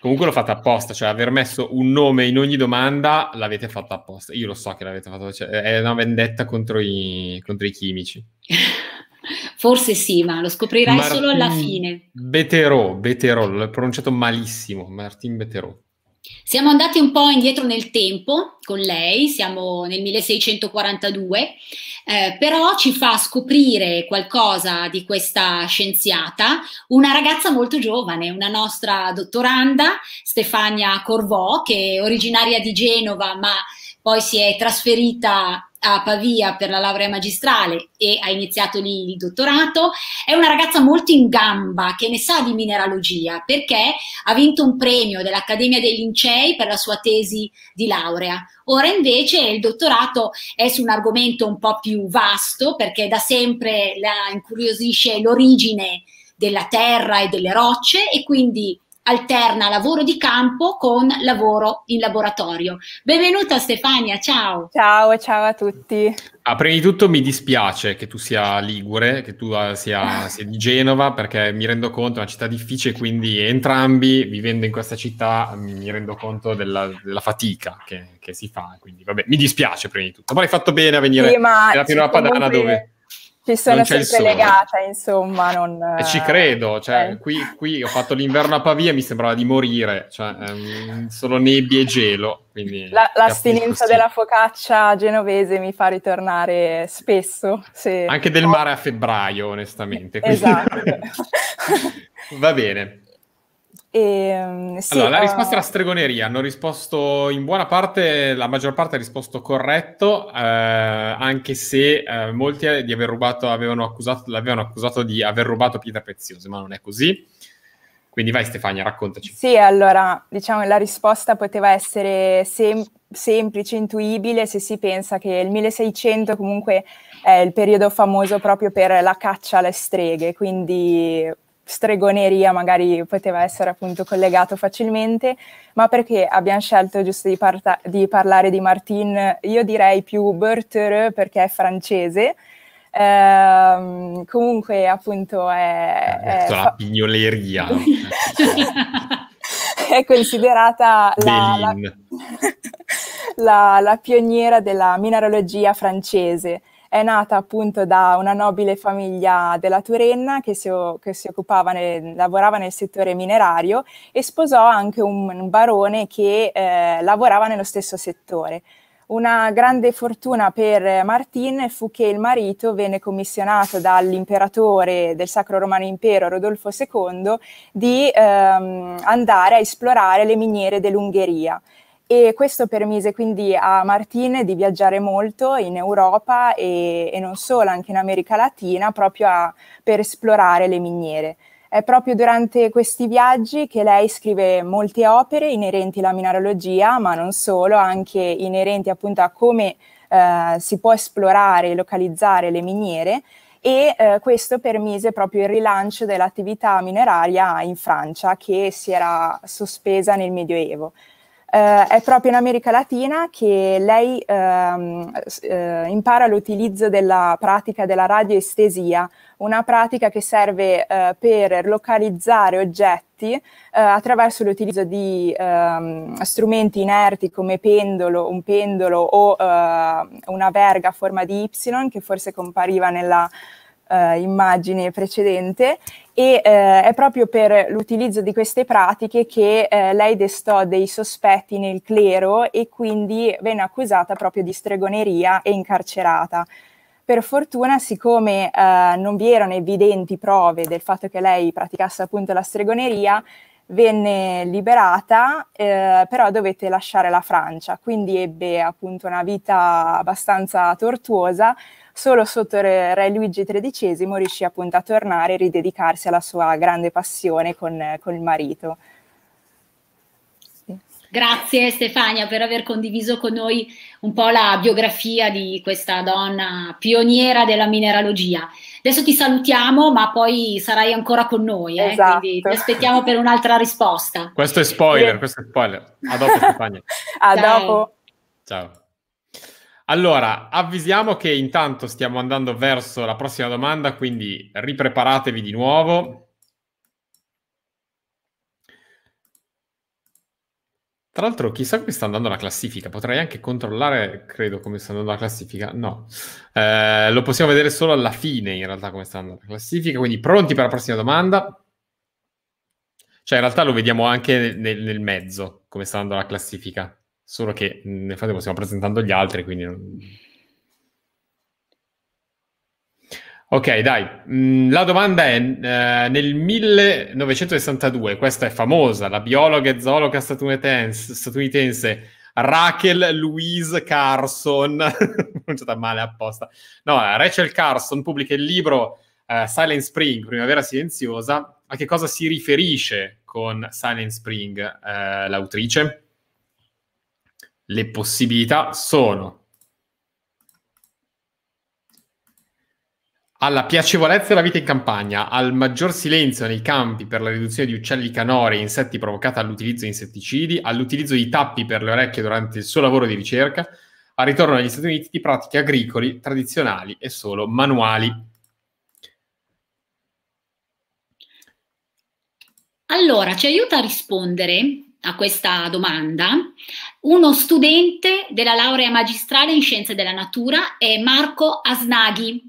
Comunque l'ho fatta apposta, cioè aver messo un nome in ogni domanda l'avete fatta apposta. Io lo so che l'avete fatta, cioè, è una vendetta contro i, contro i chimici. Forse sì, ma lo scoprirai Martin solo alla fine. Beterò, Beterò, l'ho pronunciato malissimo, Martin Beterò. Siamo andati un po' indietro nel tempo con lei, siamo nel 1642, eh, però ci fa scoprire qualcosa di questa scienziata, una ragazza molto giovane, una nostra dottoranda, Stefania Corvò, che è originaria di Genova, ma poi si è trasferita a Pavia per la laurea magistrale e ha iniziato lì il dottorato, è una ragazza molto in gamba che ne sa di mineralogia perché ha vinto un premio dell'Accademia dei Lincei per la sua tesi di laurea. Ora invece il dottorato è su un argomento un po' più vasto perché da sempre la incuriosisce l'origine della terra e delle rocce e quindi alterna lavoro di campo con lavoro in laboratorio. Benvenuta Stefania, ciao. Ciao, ciao a tutti. Ah, prima di tutto mi dispiace che tu sia ligure, che tu ah, sia, sia di Genova, perché mi rendo conto, è una città difficile, quindi entrambi vivendo in questa città mi rendo conto della, della fatica che, che, si fa. Quindi vabbè, mi dispiace prima di tutto. Ma hai fatto bene a venire sì, ma la padana dove ci sono sempre legata, insomma. Non, e ci credo, cioè, eh. qui, qui, ho fatto l'inverno a Pavia e mi sembrava di morire, cioè, um, solo nebbie e gelo. La, l'astinenza della focaccia genovese mi fa ritornare spesso. Se... Anche del mare a febbraio, onestamente. Quindi... Esatto. Va bene. E, ehm, sì, allora, la eh, risposta è la stregoneria. Hanno risposto in buona parte, la maggior parte ha risposto corretto, eh, anche se eh, molti eh, rubato, accusato, l'avevano accusato di aver rubato pietre preziose, ma non è così. Quindi vai Stefania, raccontaci. Sì, allora, diciamo che la risposta poteva essere sem- semplice, intuibile, se si pensa che il 1600 comunque è il periodo famoso proprio per la caccia alle streghe, quindi stregoneria magari poteva essere appunto collegato facilmente, ma perché abbiamo scelto giusto di, parta- di parlare di Martin, io direi più Berthe perché è francese, Uh, comunque, appunto, è. è la fa- pignoleria. è considerata la, la, la, la, pioniera della mineralogia francese è nata appunto da una nobile famiglia della Turenna che si, che si occupava, nel, lavorava nel settore minerario e sposò anche un barone che eh, lavorava nello stesso settore. Una grande fortuna per Martin fu che il marito venne commissionato dall'imperatore del Sacro Romano Impero Rodolfo II di ehm, andare a esplorare le miniere dell'Ungheria e questo permise quindi a Martine di viaggiare molto in Europa e, e non solo, anche in America Latina, proprio a, per esplorare le miniere. È proprio durante questi viaggi che lei scrive molte opere inerenti alla mineralogia, ma non solo, anche inerenti appunto a come eh, si può esplorare e localizzare le miniere e eh, questo permise proprio il rilancio dell'attività mineraria in Francia che si era sospesa nel Medioevo eh, è proprio in America Latina che lei ehm, eh, impara l'utilizzo della pratica della radioestesia, una pratica che serve eh, per localizzare oggetti eh, attraverso l'utilizzo di ehm, strumenti inerti come pendolo, un pendolo o eh, una verga a forma di Y che forse compariva nella Uh, immagine precedente e eh, è proprio per l'utilizzo di queste pratiche che eh, lei destò dei sospetti nel clero e quindi venne accusata proprio di stregoneria e incarcerata. Per fortuna, siccome eh, non vi erano evidenti prove del fatto che lei praticasse appunto la stregoneria, venne liberata, eh, però dovette lasciare la Francia, quindi ebbe appunto una vita abbastanza tortuosa, Solo sotto Re Luigi XIII riuscì appunto a tornare e ridedicarsi alla sua grande passione con, con il marito. Grazie Stefania per aver condiviso con noi un po' la biografia di questa donna pioniera della mineralogia. Adesso ti salutiamo, ma poi sarai ancora con noi, eh? esatto. quindi ti aspettiamo per un'altra risposta. Questo è spoiler, questo è spoiler. A dopo Stefania. A Dai. dopo. Ciao. Allora, avvisiamo che intanto stiamo andando verso la prossima domanda, quindi ripreparatevi di nuovo. Tra l'altro, chissà come sta andando la classifica. Potrei anche controllare, credo, come sta andando la classifica. No, eh, lo possiamo vedere solo alla fine, in realtà, come sta andando la classifica. Quindi, pronti per la prossima domanda? Cioè, in realtà lo vediamo anche nel, nel mezzo, come sta andando la classifica. Solo che nel frattempo stiamo presentando gli altri, quindi... Ok, dai, la domanda è, eh, nel 1962, questa è famosa, la biologa e zoologa statunitense, statunitense Rachel Louise Carson, pronunciata male apposta, no, Rachel Carson pubblica il libro eh, Silent Spring, Primavera Silenziosa, a che cosa si riferisce con Silent Spring eh, l'autrice? Le possibilità sono alla piacevolezza della vita in campagna, al maggior silenzio nei campi per la riduzione di uccelli canori e insetti provocata all'utilizzo di insetticidi, all'utilizzo di tappi per le orecchie durante il suo lavoro di ricerca, al ritorno negli Stati Uniti di pratiche agricoli tradizionali e solo manuali. Allora, ci aiuta a rispondere a questa domanda uno studente della laurea magistrale in scienze della natura è Marco Asnaghi.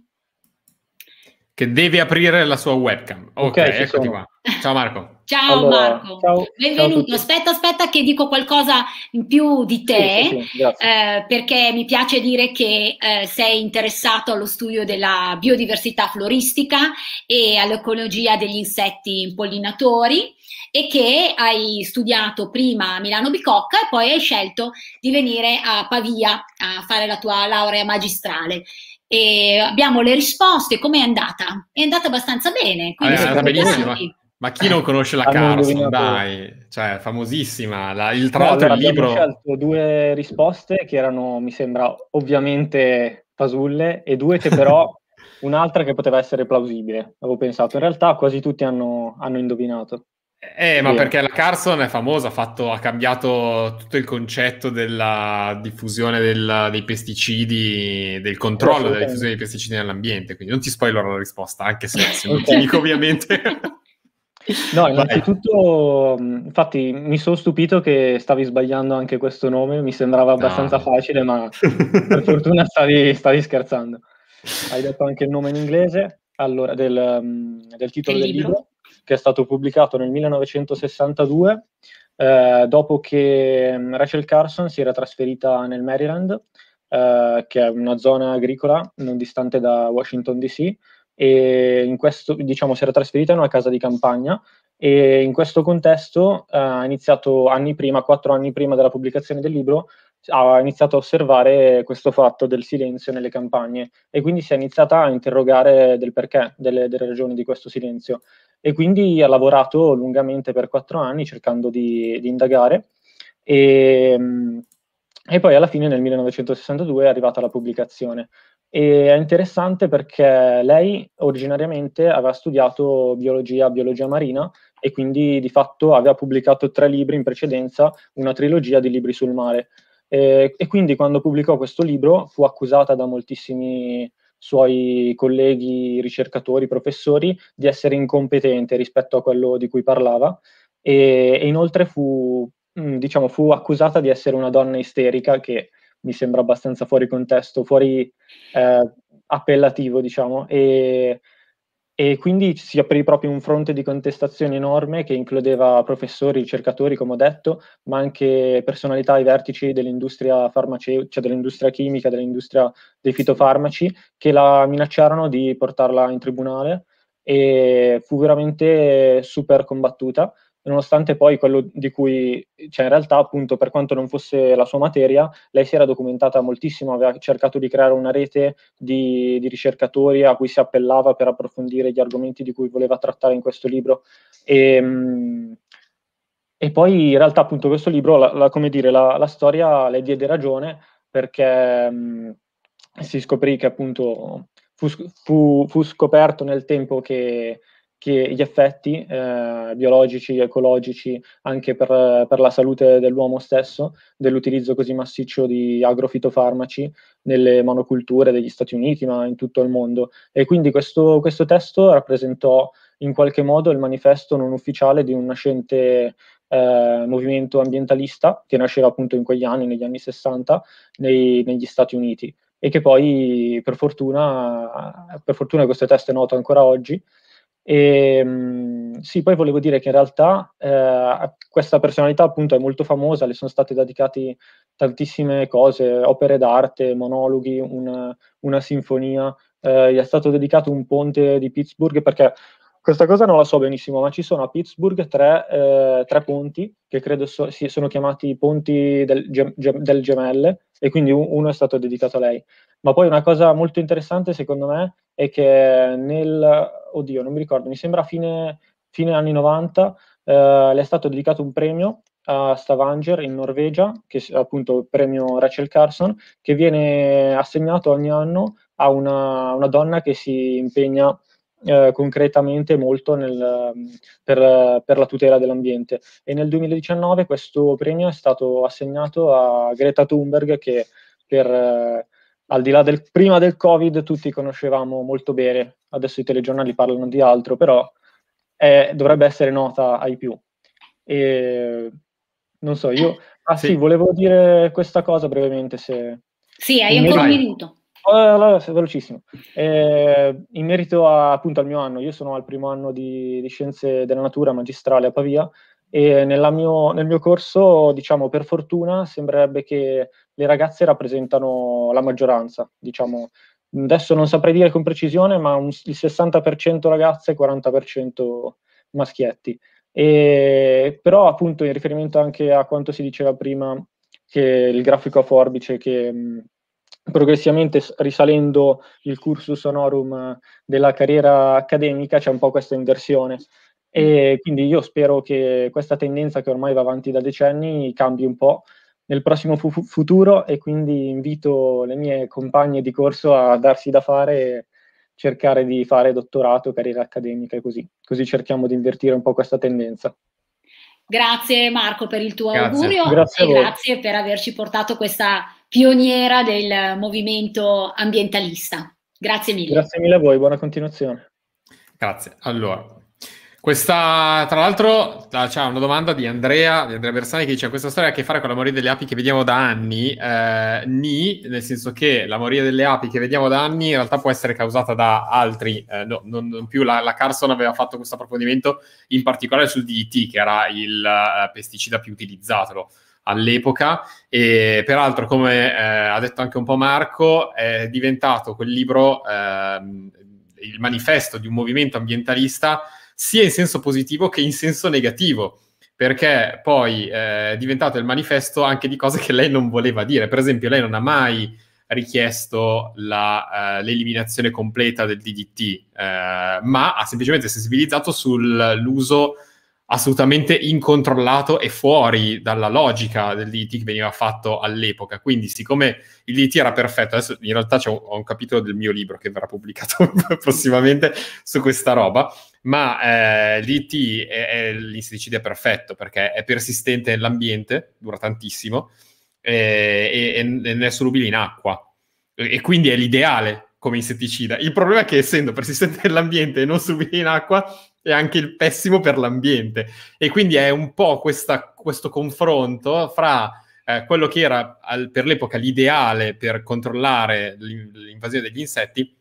Che deve aprire la sua webcam. Ok, okay eccoti qua. Ciao Marco. Ciao allora, Marco, ciao, benvenuto. Ciao aspetta, aspetta che dico qualcosa in più di te, sì, sì, eh, perché mi piace dire che eh, sei interessato allo studio della biodiversità floristica e all'ecologia degli insetti impollinatori e che hai studiato prima a Milano Bicocca e poi hai scelto di venire a Pavia a fare la tua laurea magistrale. E abbiamo le risposte, com'è andata? È andata abbastanza bene. È andata eh, benissimo. Ma chi non conosce la ah, Carson, dai? Cioè, famosissima. La, il, tra l'altro no, allora, il libro... Abbiamo scelto due risposte che erano, mi sembra, ovviamente fasulle e due che però... un'altra che poteva essere plausibile, avevo pensato. In realtà quasi tutti hanno, hanno indovinato. Eh, ma perché la Carson è famosa, ha, fatto, ha cambiato tutto il concetto della diffusione del, dei pesticidi, del controllo della diffusione dei pesticidi nell'ambiente, quindi non ti spoilerò la risposta, anche se, se non ti dico ovviamente. no, innanzitutto, infatti mi sono stupito che stavi sbagliando anche questo nome, mi sembrava ah. abbastanza no. facile, ma per fortuna stavi, stavi, scherzando. Hai detto anche il nome in inglese allora, del, del titolo del libro. libro che è stato pubblicato nel 1962, eh, dopo che mm, Rachel Carson si era trasferita nel Maryland, eh, che è una zona agricola non distante da Washington DC, e in questo, diciamo, si era trasferita in una casa di campagna e in questo contesto eh, ha iniziato anni prima, quattro anni prima della pubblicazione del libro, ha iniziato a osservare questo fatto del silenzio nelle campagne e quindi si è iniziata a interrogare del perché, delle, delle ragioni di questo silenzio e quindi ha lavorato lungamente per quattro anni cercando di, di indagare e, ehm, e, poi alla fine nel 1962 è arrivata la pubblicazione. E è interessante perché lei originariamente aveva studiato biologia, biologia marina e quindi di fatto aveva pubblicato tre libri in precedenza, una trilogia di libri sul mare. E, ehm, e quindi quando pubblicò questo libro fu accusata da moltissimi suoi colleghi ricercatori, professori, di essere incompetente rispetto a quello di cui parlava e, e inoltre fu, mm, diciamo, fu, accusata di essere una donna isterica che mi sembra abbastanza fuori contesto, fuori eh, appellativo, diciamo, e e quindi si aprì proprio un fronte di contestazione enorme che includeva professori, ricercatori, come ho detto, ma anche personalità ai vertici dell'industria farmaceutica, cioè dell'industria chimica, dell'industria dei fitofarmaci, che la minacciarono di portarla in tribunale e fu veramente super combattuta nonostante poi quello di cui, cioè in realtà appunto per quanto non fosse la sua materia, lei si era documentata moltissimo, aveva cercato di creare una rete di, di ricercatori a cui si appellava per approfondire gli argomenti di cui voleva trattare in questo libro. E, mm, e poi in realtà appunto questo libro, la, la, come dire, la, la, storia le diede ragione perché mh, mm, si scoprì che appunto fu, fu, fu scoperto nel tempo che che gli effetti eh, biologici, ecologici, anche per, per, la salute dell'uomo stesso, dell'utilizzo così massiccio di agrofitofarmaci nelle monoculture degli Stati Uniti, ma in tutto il mondo. E quindi questo, questo testo rappresentò in qualche modo il manifesto non ufficiale di un nascente eh, movimento ambientalista che nasceva appunto in quegli anni, negli anni 60, nei, negli Stati Uniti e che poi per fortuna, per fortuna questo testo è noto ancora oggi e, ehm, sì, poi volevo dire che in realtà eh, questa personalità appunto è molto famosa, le sono state dedicate tantissime cose, opere d'arte, monologhi, una, una sinfonia, eh, gli è stato dedicato un ponte di Pittsburgh perché questa cosa non la so benissimo, ma ci sono a Pittsburgh tre, eh, tre ponti che credo so, si, sono chiamati ponti del, gem, gem, del gemelle e quindi uno è stato dedicato a lei. Ma poi una cosa molto interessante secondo me e che nel, oddio non mi ricordo, mi sembra fine, fine anni 90 eh, le è stato dedicato un premio a Stavanger in Norvegia, che è appunto il premio Rachel Carson, che viene assegnato ogni anno a una, una donna che si impegna eh, concretamente molto nel, per, per, la tutela dell'ambiente. E nel 2019 questo premio è stato assegnato a Greta Thunberg che per al di là del prima del Covid tutti conoscevamo molto bene, adesso i telegiornali parlano di altro, però è, eh, dovrebbe essere nota ai più. E, non so, io... Ah sì. sì volevo dire questa cosa brevemente se... Sì, hai ancora un minuto. Ah, velocissimo. Eh, in merito a, appunto al mio anno, io sono al primo anno di, di Scienze della Natura magistrale a Pavia e mio, nel mio corso, diciamo, per fortuna sembrerebbe che le ragazze rappresentano la maggioranza, diciamo. Adesso non saprei dire con precisione, ma un, il 60% ragazze e il 40% maschietti. E, però appunto in riferimento anche a quanto si diceva prima, che il grafico a forbice che progressivamente risalendo il cursus honorum della carriera accademica c'è un po' questa inversione e mm. quindi io spero che questa tendenza che ormai va avanti da decenni cambi un po' nel prossimo fu- futuro e quindi invito le mie compagne di corso a darsi da fare e cercare di fare dottorato, carriera accademica e così. Così cerchiamo di invertire un po' questa tendenza. Grazie Marco per il tuo grazie. augurio grazie e grazie per averci portato questa pioniera del movimento ambientalista. Grazie mille. Grazie mille a voi, buona continuazione. Grazie. Allora, questa, tra l'altro, c'è una domanda di Andrea, di Andrea Bersani che dice: Questa storia ha a che fare con la moria delle api che vediamo da anni. Eh, ni, nel senso che la moria delle api che vediamo da anni in realtà può essere causata da altri, eh, no, non, non, più. La, la, Carson aveva fatto questo approfondimento in particolare sul DDT, che era il eh, pesticida più utilizzato all'epoca e peraltro come eh, ha detto anche un po' Marco è diventato quel libro ehm, il manifesto di un movimento ambientalista sia in senso positivo che in senso negativo perché poi eh, è diventato il manifesto anche di cose che lei non voleva dire. Per esempio, lei non ha mai richiesto la, eh, l'eliminazione completa del DDT, eh, ma ha semplicemente sensibilizzato sull'uso assolutamente incontrollato e fuori dalla logica del DDT che veniva fatto all'epoca. Quindi, siccome il DDT era perfetto, adesso in realtà un, ho un capitolo del mio libro che verrà pubblicato prossimamente su questa roba, ma eh, l'IT è, è l'insecticida perfetto perché è persistente nell'ambiente, dura tantissimo, eh, e, e, non è solubile in acqua. e quindi è l'ideale come insetticida. Il problema è che essendo persistente nell'ambiente e non solubile in acqua, è anche il pessimo per l'ambiente. E quindi è un po' questa, questo confronto fra eh, quello che era al, per l'epoca l'ideale per controllare l'invasione degli insetti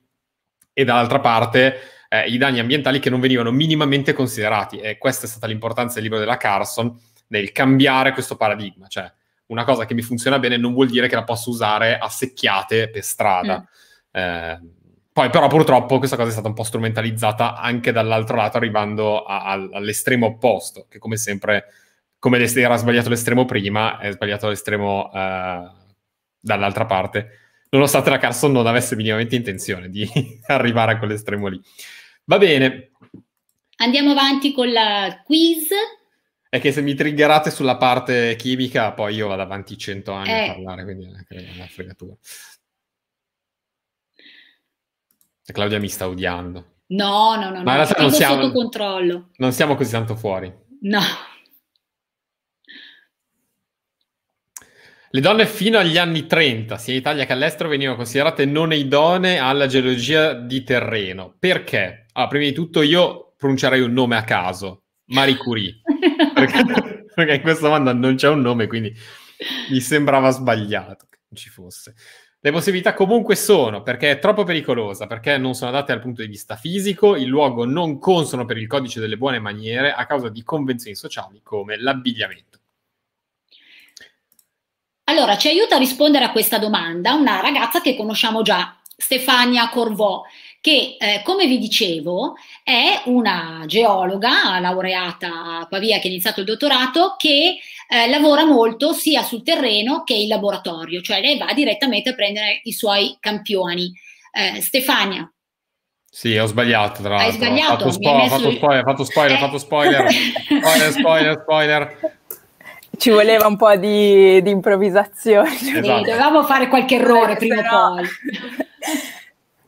e dall'altra parte eh, i danni ambientali che non venivano minimamente considerati. E questa è stata l'importanza del libro della Carson nel cambiare questo paradigma. Cioè, una cosa che mi funziona bene non vuol dire che la posso usare a secchiate per strada. Mm. Eh, poi, però, purtroppo questa cosa è stata un po' strumentalizzata anche dall'altro lato, arrivando a, a, all'estremo opposto, che come sempre, come era sbagliato l'estremo prima, è sbagliato l'estremo eh, dall'altra parte nonostante la Carson non avesse minimamente intenzione di arrivare a quell'estremo lì. Va bene. Andiamo avanti con la quiz. È che se mi triggerate sulla parte chimica, poi io vado avanti 100 anni eh. a parlare, quindi è una fregatura. Claudia mi sta odiando. No, no, no, Ma no, non siamo, sotto controllo. Non siamo così tanto fuori. No. Le donne fino agli anni 30, sia in Italia che all'estero, venivano considerate non idonee alla geologia di terreno. Perché? Allora, prima di tutto io pronuncierei un nome a caso, Marie Curie, perché, perché in questa domanda non c'è un nome, quindi mi sembrava sbagliato che non ci fosse. Le possibilità comunque sono, perché è troppo pericolosa, perché non sono adatte dal punto di vista fisico, il luogo non consono per il codice delle buone maniere a causa di convenzioni sociali come l'abbigliamento. Allora, ci aiuta a rispondere a questa domanda una ragazza che conosciamo già, Stefania Corvò, che eh, come vi dicevo è una geologa laureata a Pavia che ha iniziato il dottorato che eh, lavora molto sia sul terreno che in laboratorio, cioè lei va direttamente a prendere i suoi campioni. Eh, Stefania. Sì, ho sbagliato tra l'altro. Hai sbagliato. Ho fatto, spo- messo... fatto spoiler, fatto spoiler, fatto spoiler. Eh. spoiler, spoiler, spoiler. Ci voleva un po' di, di improvvisazione. Esatto. dovevamo fare qualche errore Beh, prima o no... poi.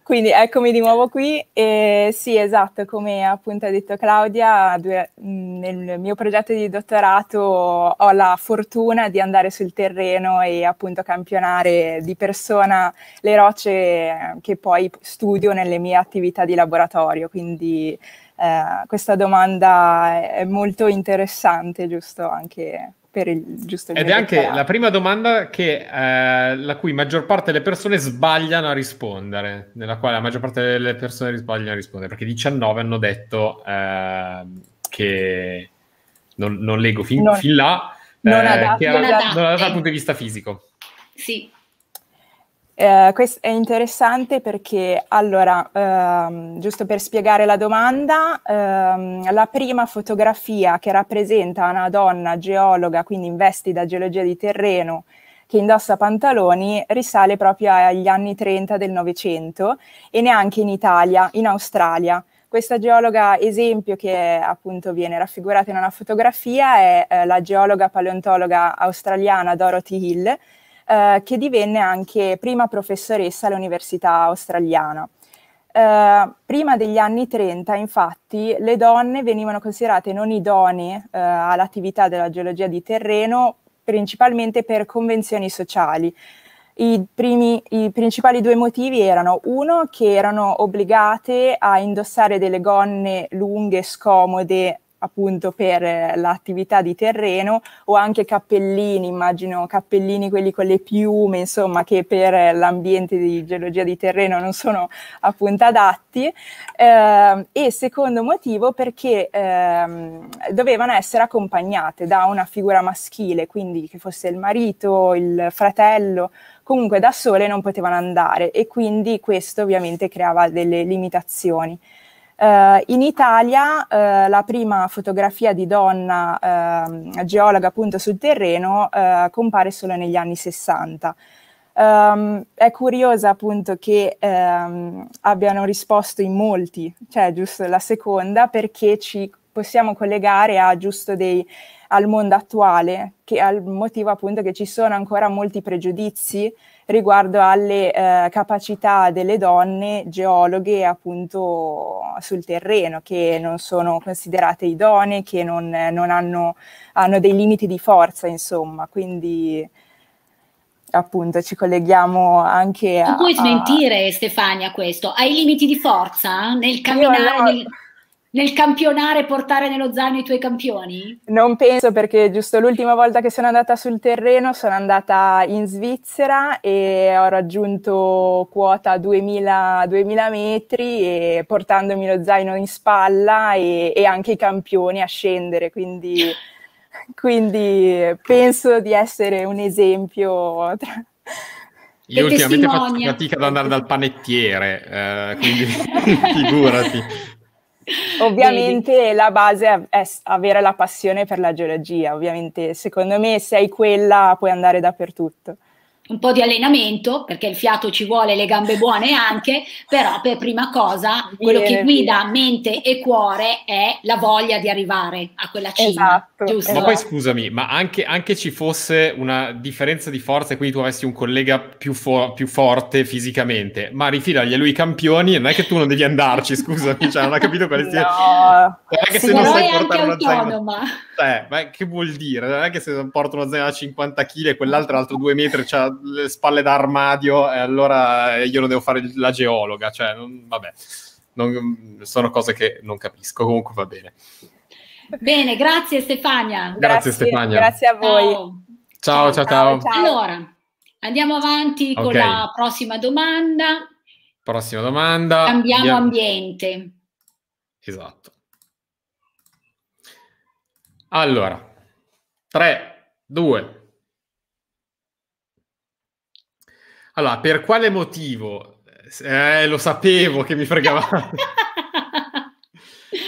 Quindi eccomi di nuovo qui. E sì, esatto, come appunto ha detto Claudia, due, nel mio progetto di dottorato ho la fortuna di andare sul terreno e appunto campionare di persona le rocce che poi studio nelle mie attività di laboratorio. Quindi eh, questa domanda è molto interessante, giusto, anche per il giusto Ed è anche la prima domanda che, eh, la cui maggior parte delle persone sbagliano a rispondere, nella quale la maggior parte delle persone sbagliano a rispondere, perché 19 hanno detto eh, che non, non leggo fin, non, fin là, non eh, adatta, che non adatta, dal punto di vista fisico. Sì, eh, questo è interessante perché, allora, ehm, giusto per spiegare la domanda, ehm, la prima fotografia che rappresenta una donna geologa, quindi in vesti da geologia di terreno, che indossa pantaloni, risale proprio agli anni 30 del Novecento e neanche in Italia, in Australia. Questa geologa esempio che appunto viene raffigurata in una fotografia è eh, la geologa paleontologa australiana Dorothy Hill, eh, che divenne anche prima professoressa all'Università australiana. Eh, prima degli anni 30, infatti, le donne venivano considerate non idonee eh, all'attività della geologia di terreno principalmente per convenzioni sociali. I, primi, I, principali due motivi erano uno che erano obbligate a indossare delle gonne lunghe, scomode, appunto per eh, l'attività di terreno o anche cappellini, immagino cappellini quelli con le piume, insomma, che per eh, l'ambiente di geologia di terreno non sono appunto adatti. Eh, e secondo motivo perché eh, dovevano essere accompagnate da una figura maschile, quindi che fosse il marito, il fratello, comunque da sole non potevano andare e quindi questo ovviamente creava delle limitazioni. Eh, in Italia eh, la prima fotografia di donna eh, geologa appunto sul terreno eh, compare solo negli anni 60. Um, ehm, è curiosa appunto che um, abbiano risposto in molti, cioè giusto la seconda, perché ci possiamo collegare a giusto dei, al mondo attuale, che al motivo appunto che ci sono ancora molti pregiudizi riguardo alle eh, capacità delle donne geologhe appunto sul terreno, che non sono considerate idonee, che non, non hanno, hanno dei limiti di forza, insomma. Quindi appunto ci colleghiamo anche a... Tu puoi smentire a... Stefania questo, hai limiti di forza nel camminare... Io, no nel campionare portare nello zaino i tuoi campioni? Non penso perché giusto l'ultima volta che sono andata sul terreno sono andata in Svizzera e ho raggiunto quota 2000, 2000 metri portandomi lo zaino in spalla e, e, anche i campioni a scendere, quindi, quindi penso di essere un esempio tra... Io ultimamente testimonia. faccio fatica ad andare dal panettiere, eh, quindi figurati. Ovviamente Vedi. la base è avere la passione per la geologia, ovviamente secondo me se hai quella puoi andare dappertutto un po' di allenamento, perché il fiato ci vuole, le gambe buone anche, però per prima cosa quello che guida mente e cuore è la voglia di arrivare a quella cima. Esatto. Ma poi scusami, ma anche, anche, ci fosse una differenza di forza e quindi tu avessi un collega più, fo- più forte fisicamente, ma rifilagli a lui i campioni e non è che tu non devi andarci, scusami, cioè non ha capito quale sia... No. Non è se non sai portare una autonoma. zaina... Cioè, ma che vuol dire? Non è che se porta una zaina da 50 kg e quell'altra altro 2 metri c'ha le spalle da armadio e allora io non devo fare la geologa, cioè, non, vabbè, non, sono cose che non capisco, comunque va bene. Bene, grazie Stefania. Grazie, grazie Stefania. Grazie a voi. Ciao, ciao, ciao. ciao. ciao. Allora, andiamo avanti okay. con la prossima domanda. Prossima domanda. Cambiamo Andiamo. ambiente. Esatto. Allora, 3, 2, Allora, per quale motivo? Eh, lo sapevo che mi fregava.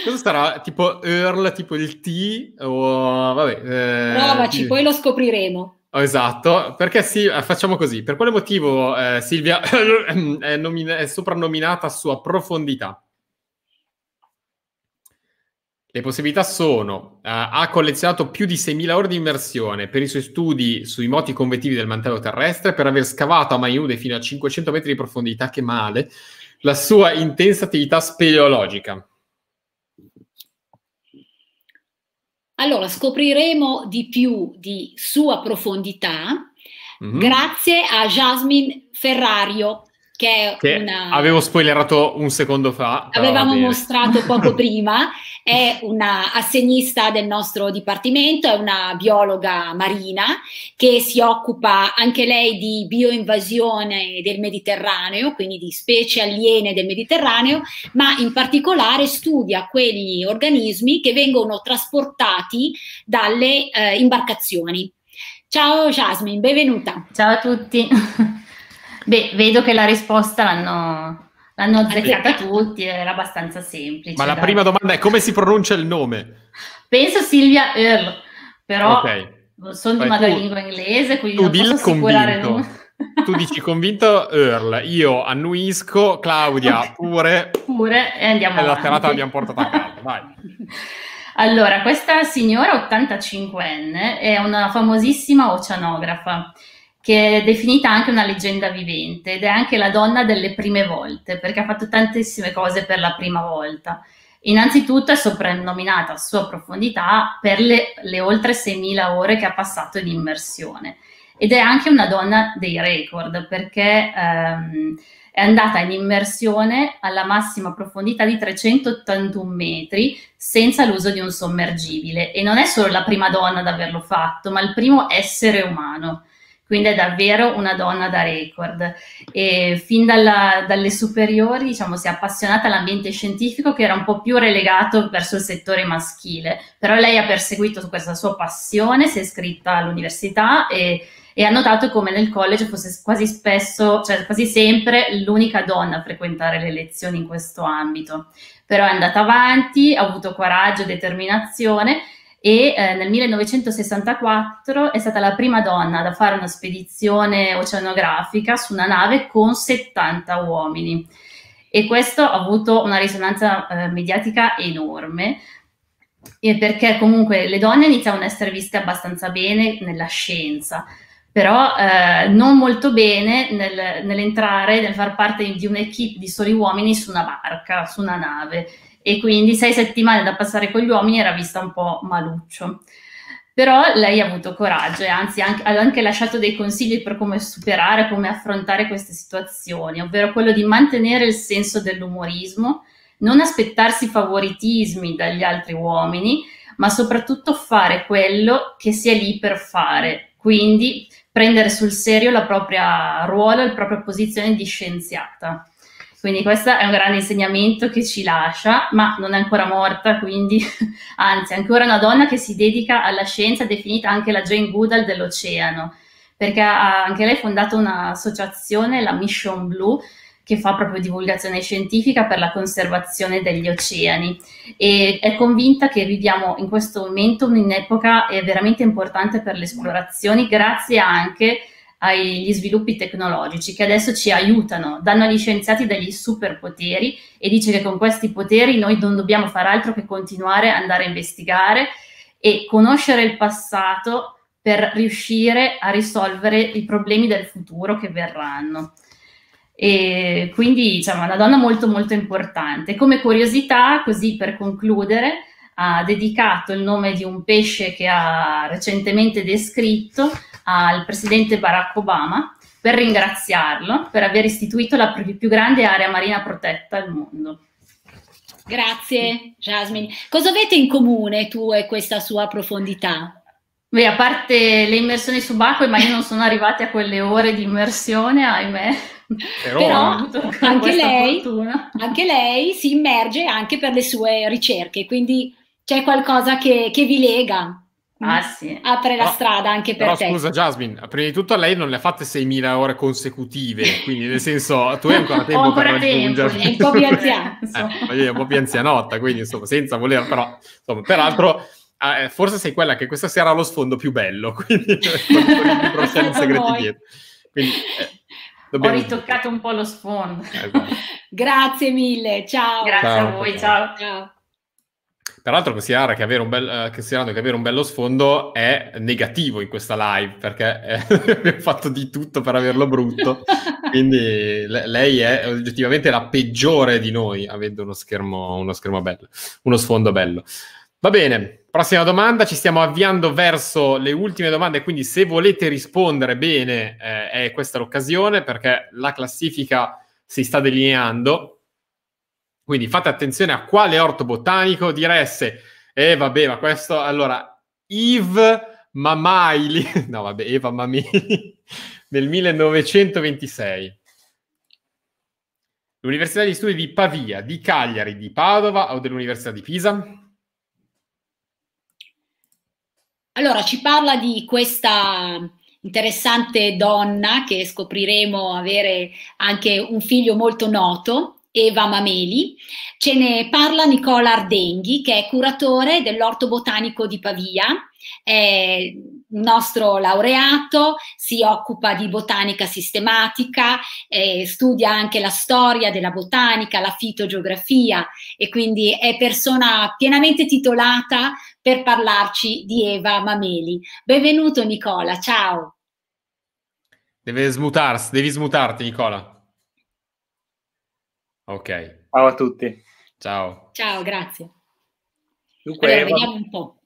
Cosa sarà? Tipo Earl, tipo il T? O vabbè. Eh, Provaci, poi lo scopriremo. Oh, esatto, perché sì, eh, facciamo così. Per quale motivo eh, Silvia è, nomin- è soprannominata sua profondità? Le possibilità sono, uh, ha collezionato più di 6.000 ore di immersione per i suoi studi sui moti convettivi del mantello terrestre, per aver scavato a mani nude fino a 500 metri di profondità, che male, la sua intensa attività speleologica. Allora, scopriremo di più di sua profondità mm-hmm. grazie a Jasmine Ferrario, che, che una... avevo spoilerato un secondo fa. Avevamo mostrato poco prima, è una assegnista del nostro dipartimento, è una biologa marina che si occupa anche lei di bioinvasione del Mediterraneo, quindi di specie aliene del Mediterraneo, ma in particolare studia quegli organismi che vengono trasportati dalle eh, imbarcazioni. Ciao Jasmine, benvenuta. Ciao a tutti. Beh, vedo che la risposta l'hanno, l'hanno ah, azzeccata tutti, era abbastanza semplice. Ma la dai. prima domanda è come si pronuncia il nome? Penso Silvia Earl, però okay. sono di madrelingua inglese, quindi tu non posso assicurare nulla. Tu dici convinto Earl, io annuisco, Claudia pure. Pure e andiamo avanti. la serata l'abbiamo portata a casa, vai. Allora, questa signora 85enne è una famosissima oceanografa che è definita anche una leggenda vivente ed è anche la donna delle prime volte, perché ha fatto tantissime cose per la prima volta. Innanzitutto è soprannominata a sua profondità per le, le oltre 6.000 ore che ha passato in immersione ed è anche una donna dei record perché ehm, è andata in immersione alla massima profondità di 381 metri senza l'uso di un sommergibile e non è solo la prima donna ad averlo fatto, ma il primo essere umano quindi è davvero una donna da record. E fin dalla, dalle superiori diciamo, si è appassionata all'ambiente scientifico che era un po' più relegato verso il settore maschile, però lei ha perseguito questa sua passione, si è iscritta all'università e, e ha notato come nel college fosse quasi spesso, cioè quasi sempre, l'unica donna a frequentare le lezioni in questo ambito. Però è andata avanti, ha avuto coraggio, e determinazione e eh, nel 1964 è stata la prima donna da fare una spedizione oceanografica su una nave con 70 uomini e questo ha avuto una risonanza eh, mediatica enorme perché comunque le donne iniziavano ad essere viste abbastanza bene nella scienza però eh, non molto bene nel, nell'entrare, nel far parte di un'equipe di soli uomini su una barca, su una nave e quindi sei settimane da passare con gli uomini era vista un po' maluccio. Però lei ha avuto coraggio e anzi anche, ha anche lasciato dei consigli per come superare, come affrontare queste situazioni, ovvero quello di mantenere il senso dell'umorismo, non aspettarsi favoritismi dagli altri uomini, ma soprattutto fare quello che si è lì per fare, quindi prendere sul serio la propria ruolo e la propria posizione di scienziata. Quindi questo è un grande insegnamento che ci lascia, ma non è ancora morta, quindi anzi, è ancora una donna che si dedica alla scienza, definita anche la Jane Goodall dell'oceano, perché ha, anche lei ha fondato un'associazione, la Mission Blue, che fa proprio divulgazione scientifica per la conservazione degli oceani e è convinta che viviamo in questo momento un'epoca eh, veramente importante per le esplorazioni grazie anche a agli sviluppi tecnologici che adesso ci aiutano, danno agli scienziati degli superpoteri e dice che con questi poteri noi non dobbiamo fare altro che continuare a andare a investigare e conoscere il passato per riuscire a risolvere i problemi del futuro che verranno. E quindi diciamo una donna molto molto importante. Come curiosità, così per concludere, ha dedicato il nome di un pesce che ha recentemente descritto al presidente Barack Obama per ringraziarlo per aver istituito la più grande area marina protetta al mondo. Grazie Jasmine. Cosa avete in comune tu e questa sua profondità? Beh, a parte le immersioni subacquee, ma io non sono arrivata a quelle ore di immersione, ahimè. Però, Però anche, lei, anche, lei, si immerge anche per le sue ricerche, quindi c'è qualcosa che, che vi lega. Ah, mm. sì. apre la però, strada anche per però, te. Scusa, Jasmine, prima di tutto lei non le ha fatte 6.000 ore consecutive, quindi nel senso tu hai ancora tempo ancora per tempo, raggiungerle. È un po' più anziana. eh, un po' più anzianotta, quindi insomma, senza voler, però, insomma, peraltro... Ah, eh, forse sei quella che questa sera ha lo sfondo più bello, quindi non con segreti dietro. Quindi, eh, dobbiamo... Ho ritoccato un po' lo sfondo. esatto. Grazie mille, ciao. Grazie ciao, a voi, ciao. ciao. ciao. Peraltro considerare che avere un bel, eh, considerando che avere un bello sfondo è negativo in questa live, perché eh, abbiamo fatto di tutto per averlo brutto, quindi le, lei è oggettivamente la peggiore di noi, avendo uno schermo, uno schermo bello, uno sfondo bello. Va bene, prossima domanda, ci stiamo avviando verso le ultime domande, quindi se volete rispondere bene eh, è questa l'occasione perché la classifica si sta delineando quindi fate attenzione a quale orto botanico diresse. E eh vabbè, ma questo, allora, Yves Mamaili, no vabbè, Eva Mamili, del 1926. L'Università di Studi di Pavia, di Cagliari, di Padova o dell'Università di Pisa? Allora, ci parla di questa interessante donna che scopriremo avere anche un figlio molto noto, Eva Mameli, ce ne parla Nicola Ardenghi, che è curatore dell'Orto Botanico di Pavia, è nostro laureato, si occupa di botanica sistematica, eh, studia anche la storia della botanica, la fitogeografia e quindi è persona pienamente titolata per parlarci di Eva Mameli. Benvenuto Nicola, ciao. Deve smutarsi, devi smutarti Nicola. Ok. Ciao a tutti. Ciao. Ciao, grazie. Dunque, allora, Eva, vediamo un po'.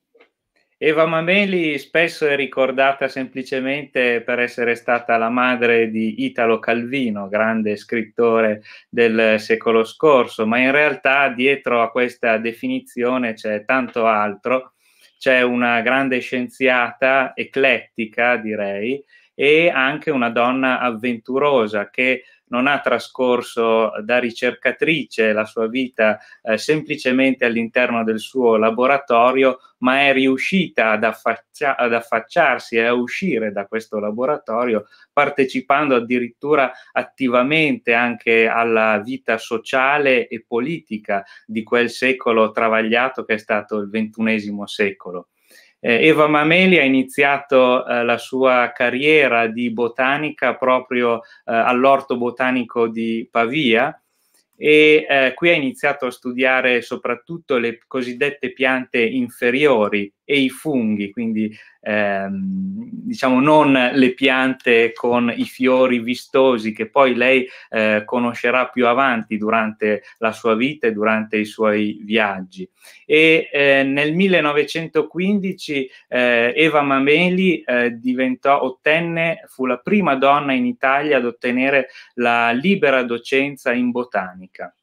Eva Mameli spesso è ricordata semplicemente per essere stata la madre di Italo Calvino, grande scrittore del secolo scorso, ma in realtà dietro a questa definizione c'è tanto altro. C'è una grande scienziata, eclettica direi, e anche una donna avventurosa che non ha trascorso da ricercatrice la sua vita eh, semplicemente all'interno del suo laboratorio, ma è riuscita ad, affaccia- ad affacciarsi e a uscire da questo laboratorio, partecipando addirittura attivamente anche alla vita sociale e politica di quel secolo travagliato che è stato il ventunesimo secolo. Eh, Eva Mameli ha iniziato eh, la sua carriera di botanica proprio eh, all'Orto Botanico di Pavia e eh, qui ha iniziato a studiare soprattutto le cosiddette piante inferiori e i funghi, quindi ehm, diciamo non le piante con i fiori vistosi che poi lei eh, conoscerà più avanti durante la sua vita e durante i suoi viaggi. E eh, nel 1915 eh, Eva Mameli eh, diventò, ottenne, fu la prima donna in Italia ad ottenere la libera docenza in botanica.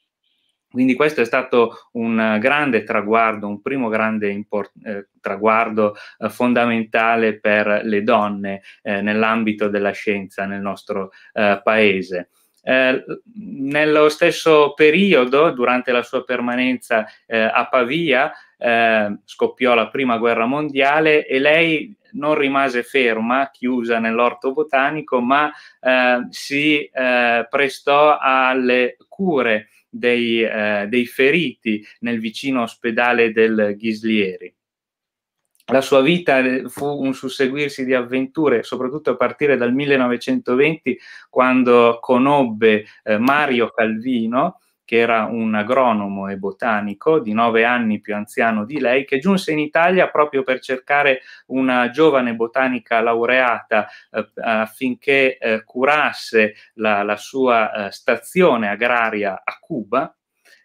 Quindi questo è stato un eh, grande traguardo, un primo grande import, eh, traguardo eh, fondamentale per le donne eh, nell'ambito della scienza nel nostro eh, paese. Eh, nello stesso periodo, durante la sua permanenza eh, a Pavia, eh, scoppiò la prima guerra mondiale e lei non rimase ferma, chiusa nell'orto botanico, ma eh, si prestò alle cure dei, eh, dei feriti nel vicino ospedale del Ghislieri. La sua vita eh, fu un susseguirsi di avventure, soprattutto a partire dal 1920, quando conobbe eh, Mario Calvino, che era un agronomo e botanico di nove anni più anziano di lei, che giunse in Italia proprio per cercare una giovane botanica laureata eh, affinché eh, curasse la, la sua eh, stazione agraria a Cuba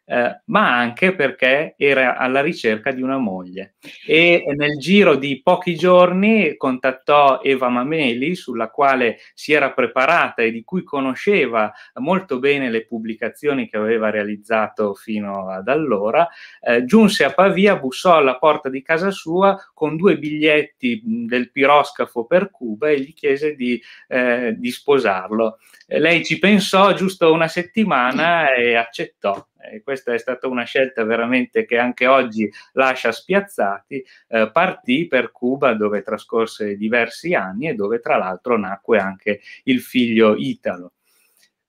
eh, ma anche perché era alla ricerca di una moglie. E nel giro di pochi giorni contattò Eva Mameli, sulla quale si era preparata e di cui conosceva molto bene le pubblicazioni che aveva realizzato fino ad allora. Eh, giunse a Pavia, bussò alla porta di casa sua con due biglietti mm, del piroscafo per Cuba e gli chiese di, eh, di sposarlo. Eh, lei ci pensò giusto una settimana e accettò. Eh, questa è stata una scelta veramente che anche oggi lascia spiazzati. Eh, partì per Cuba dove trascorse diversi anni e dove tra l'altro nacque anche il figlio Italo.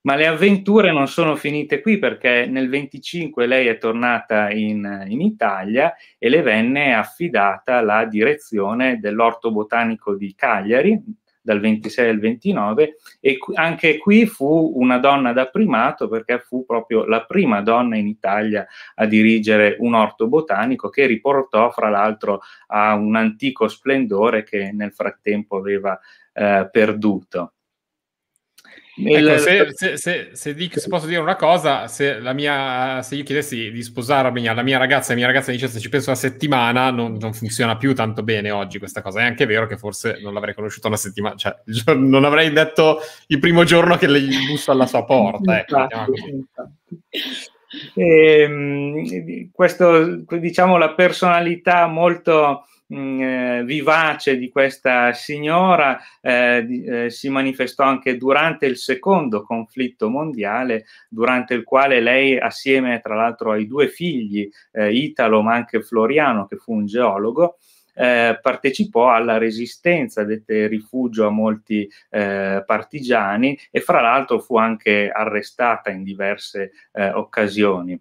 Ma le avventure non sono finite qui perché nel 25 lei è tornata in, in Italia e le venne affidata la direzione dell'orto botanico di Cagliari, dal 26 al 29 e anche qui fu una donna da primato perché fu proprio la prima donna in Italia a dirigere un orto botanico che riportò fra l'altro a un antico splendore che nel frattempo aveva eh, perduto. Ecco, se, se, se, se, dico, se, posso dire una cosa, se, mia, io chiedessi di sposarmi alla mia ragazza e la mia ragazza dicesse ci penso una settimana, non, non, funziona più tanto bene oggi questa cosa. È anche vero che forse non l'avrei conosciuta una settimana, cioè non avrei detto il primo giorno che le busso alla sua porta. Ecco, eh, questo, diciamo, la personalità molto mh, mm, eh, vivace di questa signora eh, di, eh, si manifestò anche durante il secondo conflitto mondiale, durante il quale lei, assieme tra l'altro ai due figli, eh, Italo ma anche Floriano, che fu un geologo, eh, partecipò alla resistenza, dette rifugio a molti eh, partigiani e fra l'altro fu anche arrestata in diverse eh, occasioni.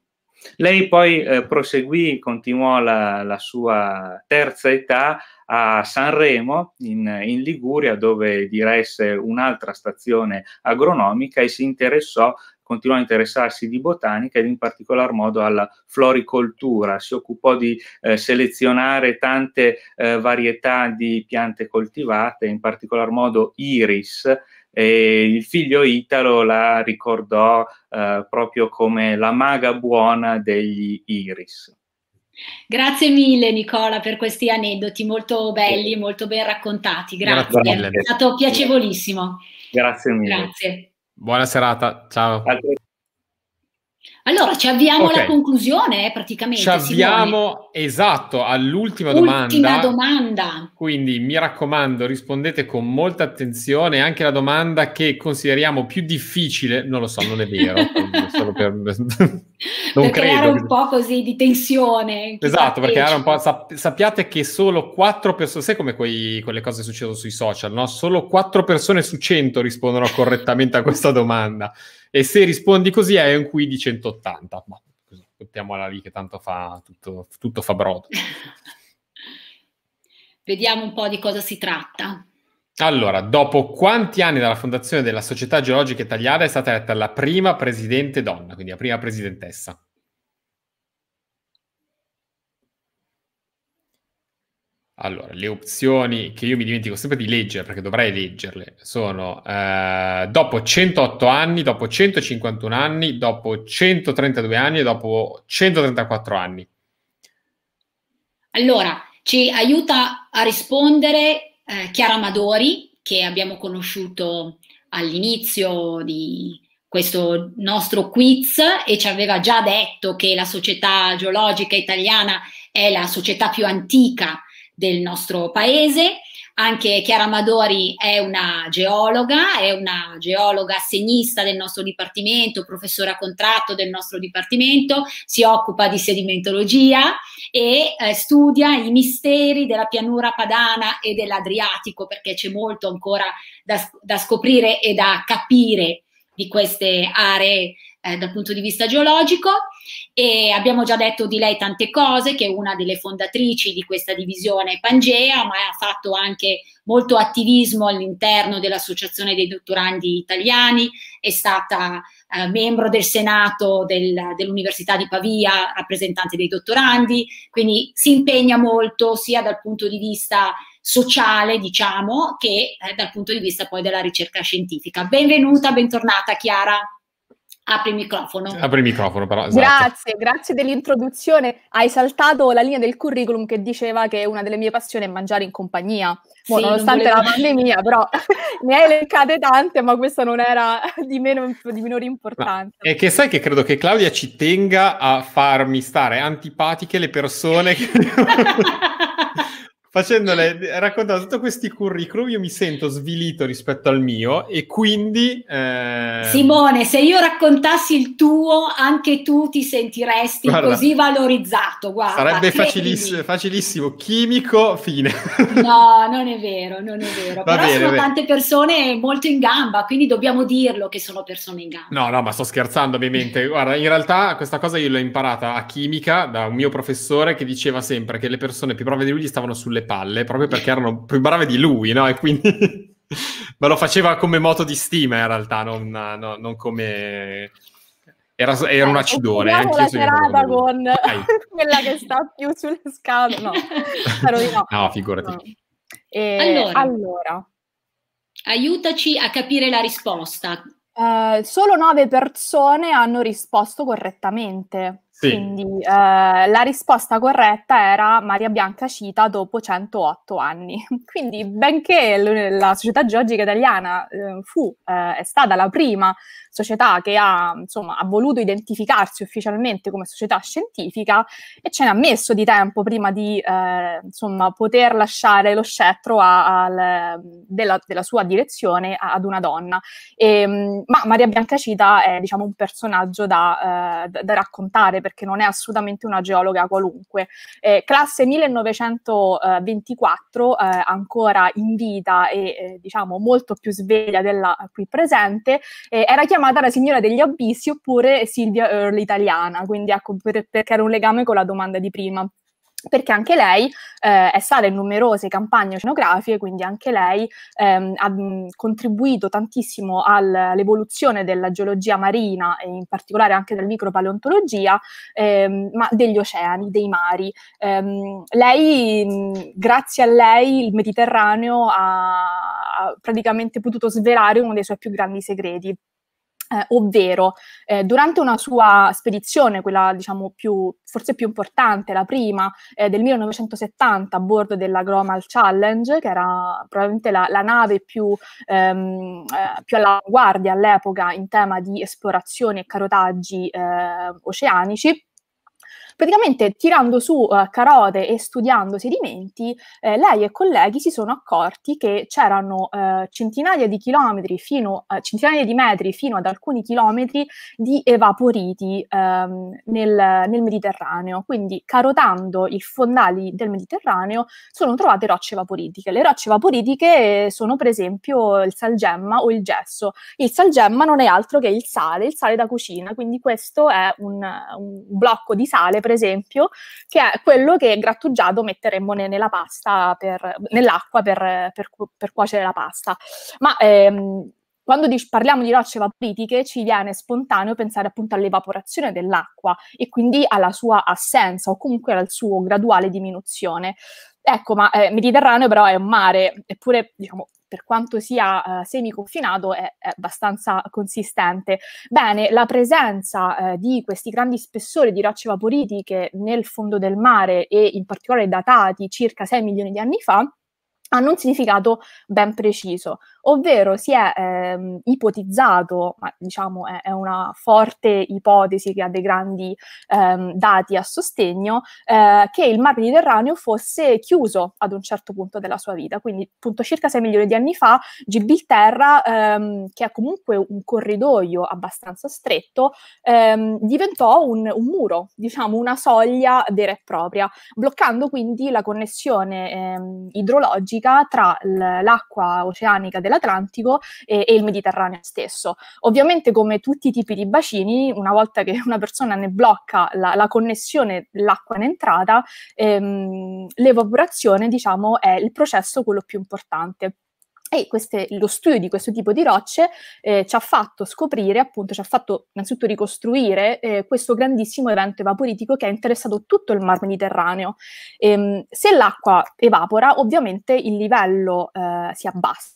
Lei poi eh, proseguì, continuò la, la, sua terza età a Sanremo, in, in Liguria, dove diresse un'altra stazione agronomica e si interessò continuò a interessarsi di botanica ed in particolar modo alla floricoltura, si occupò di eh, selezionare tante eh, varietà di piante coltivate, in particolar modo iris e il figlio Italo la ricordò eh, proprio come la maga buona degli Iris. Grazie mille Nicola per questi aneddoti molto belli, sì. molto ben raccontati. Grazie, Grazie è stato piacevolissimo. Grazie mille. Grazie. Buona serata, ciao. Altrettanto. Allora ci avviamo okay. alla conclusione, eh, praticamente. Ci avviamo, Simone. esatto, all'ultima domanda. Ultima domanda. Quindi mi raccomando, rispondete con molta attenzione anche alla domanda che consideriamo più difficile. Non lo so, non è vero. solo per... non per credo. creare un po' così di tensione. Esatto, perché era un po'... sappiate che solo 4 persone, sai come quei, quelle cose succedono sui social, no? Solo 4 persone su 100 rispondono correttamente a questa domanda. E se rispondi così hai un qui di 180. Ma così, mettiamola lì che tanto fa, tutto, tutto fa brodo. Vediamo un po' di cosa si tratta. Allora, dopo quanti anni dalla fondazione della Società Geologica Italiana è stata eletta la prima presidente donna, quindi la prima presidentessa? Allora, le opzioni che io mi dimentico sempre di leggere perché dovrei leggerle sono eh, dopo 108 anni, dopo 151 anni, dopo 132 anni e dopo 134 anni. Allora, ci aiuta a rispondere eh, Chiara Madori, che abbiamo conosciuto all'inizio di questo nostro quiz e ci aveva già detto che la società geologica italiana è la società più antica del nostro paese. Anche Chiara Madori è una geologa, è una geologa assegnista del nostro dipartimento, professore a contratto del nostro dipartimento, si occupa di sedimentologia e eh, studia i misteri della pianura padana e dell'Adriatico perché c'è molto ancora da, da scoprire e da capire di queste aree eh, dal punto di vista geologico e abbiamo già detto di lei tante cose, che è una delle fondatrici di questa divisione Pangea, ma ha fatto anche molto attivismo all'interno dell'Associazione dei dottorandi italiani, è stata eh, membro del Senato del, dell'Università di Pavia, rappresentante dei dottorandi, quindi si impegna molto sia dal punto di vista sociale, diciamo, che eh, dal punto di vista poi della ricerca scientifica. Benvenuta, bentornata Chiara. Apri il microfono. Apri il microfono, però. Esatto. Grazie, grazie dell'introduzione. Hai saltato la linea del curriculum che diceva che una delle mie passioni è mangiare in compagnia. Buon, sì, nonostante la pandemia, però ne hai elencate tante, ma questa non era di, meno, di minore importanza. E che sai che credo che Claudia ci tenga a farmi stare antipatiche le persone che... facendole raccontare tutti questi curriculum, io mi sento svilito rispetto al mio e quindi... Eh... Simone, se io raccontassi il tuo, anche tu ti sentiresti guarda, così valorizzato, guarda. Sarebbe faciliss- facilissimo, chimico, fine. No, non è vero, non è vero. Va Però bene, sono tante persone molto in gamba, quindi dobbiamo dirlo che sono persone in gamba. No, no, ma sto scherzando ovviamente. Guarda, in realtà questa cosa io l'ho imparata a chimica da un mio professore che diceva sempre che le persone più brave di lui gli stavano sulle palle proprio perché erano più brave di lui, no? E quindi ma lo faceva come moto di stima in realtà, non, no, non come... Era, era un acidone. Eh, la serata quella che sta più sulle scale. No, no figurati. No. E, allora, allora, aiutaci a capire la risposta. Eh, solo nove persone hanno risposto correttamente. Sì. Quindi eh, la risposta corretta era Maria Bianca Cita dopo 108 anni. Quindi, benché l- la Società Geologica Italiana eh, fu, eh, è stata la prima società che ha, insomma, ha voluto identificarsi ufficialmente come società scientifica e ce n'ha messo di tempo prima di eh, insomma, poter lasciare lo scettro a, a, della, della, sua direzione ad una donna. E, ehm, ma Maria Bianca Cita è diciamo, un personaggio da, eh, da, da raccontare perché non è assolutamente una geologa qualunque. Eh, classe 1924, eh, ancora in vita e eh, diciamo molto più sveglia della eh, qui presente, eh, era chiamata la signora degli abissi oppure Silvia Earle italiana, quindi ecco per, perché era un legame con la domanda di prima perché anche lei eh, è stata in numerose campagne oceanografiche, quindi anche lei ehm, ha contribuito tantissimo all'evoluzione della geologia marina e in particolare anche della micropaleontologia, ehm, ma degli oceani, dei mari. Ehm, lei, grazie a lei, il Mediterraneo ha, ha praticamente potuto svelare uno dei suoi più grandi segreti. Eh, ovvero, eh, durante una sua spedizione, quella diciamo più, forse più importante, la prima eh, del 1970 a bordo della Gromal Challenge, che era probabilmente la, la nave più, ehm, eh, più all'avanguardia all'epoca in tema di esplorazioni e carotaggi eh, oceanici, Praticamente tirando su uh, eh, carote e studiando sedimenti, eh, lei e colleghi si sono accorti che c'erano eh, centinaia di chilometri fino a eh, centinaia di metri fino ad alcuni chilometri di evaporiti ehm, nel, nel Mediterraneo. Quindi carotando i fondali del Mediterraneo sono trovate rocce vaporitiche. Le rocce vaporitiche sono per esempio il salgemma o il gesso. Il salgemma non è altro che il sale, il sale da cucina, quindi questo è un, un blocco di sale per esempio, che è quello che grattugiato metteremmo nella pasta, per, nell'acqua per, per, per, cuocere la pasta. Ma ehm, quando parliamo di rocce vaporitiche ci viene spontaneo pensare appunto all'evaporazione dell'acqua e quindi alla sua assenza o comunque al suo graduale diminuzione. Ecco, ma eh, Mediterraneo però è un mare, eppure diciamo, per quanto sia eh, semiconfinato, è, è, abbastanza consistente. Bene, la presenza eh, di questi grandi spessori di rocce vaporitiche nel fondo del mare e in particolare datati circa 6 milioni di anni fa, hanno un significato ben preciso ovvero si è ehm, ipotizzato, ma diciamo è, è, una forte ipotesi che ha dei grandi ehm, dati a sostegno, eh, che il Mar Mediterraneo fosse chiuso ad un certo punto della sua vita, quindi appunto circa 6 milioni di anni fa Gibilterra, ehm, che è comunque un corridoio abbastanza stretto, ehm, diventò un, un, muro, diciamo una soglia vera e propria, bloccando quindi la connessione ehm, idrologica tra l'acqua oceanica della l'Atlantico e, e, il Mediterraneo stesso. Ovviamente come tutti i tipi di bacini, una volta che una persona ne blocca la, la connessione l'acqua in entrata, ehm, l'evaporazione diciamo, è il processo quello più importante. E queste, lo studio di questo tipo di rocce eh, ci ha fatto scoprire, appunto, ci ha fatto innanzitutto ricostruire eh, questo grandissimo evento evaporitico che ha interessato tutto il Mar Mediterraneo. Ehm, se l'acqua evapora, ovviamente il livello eh, si abbassa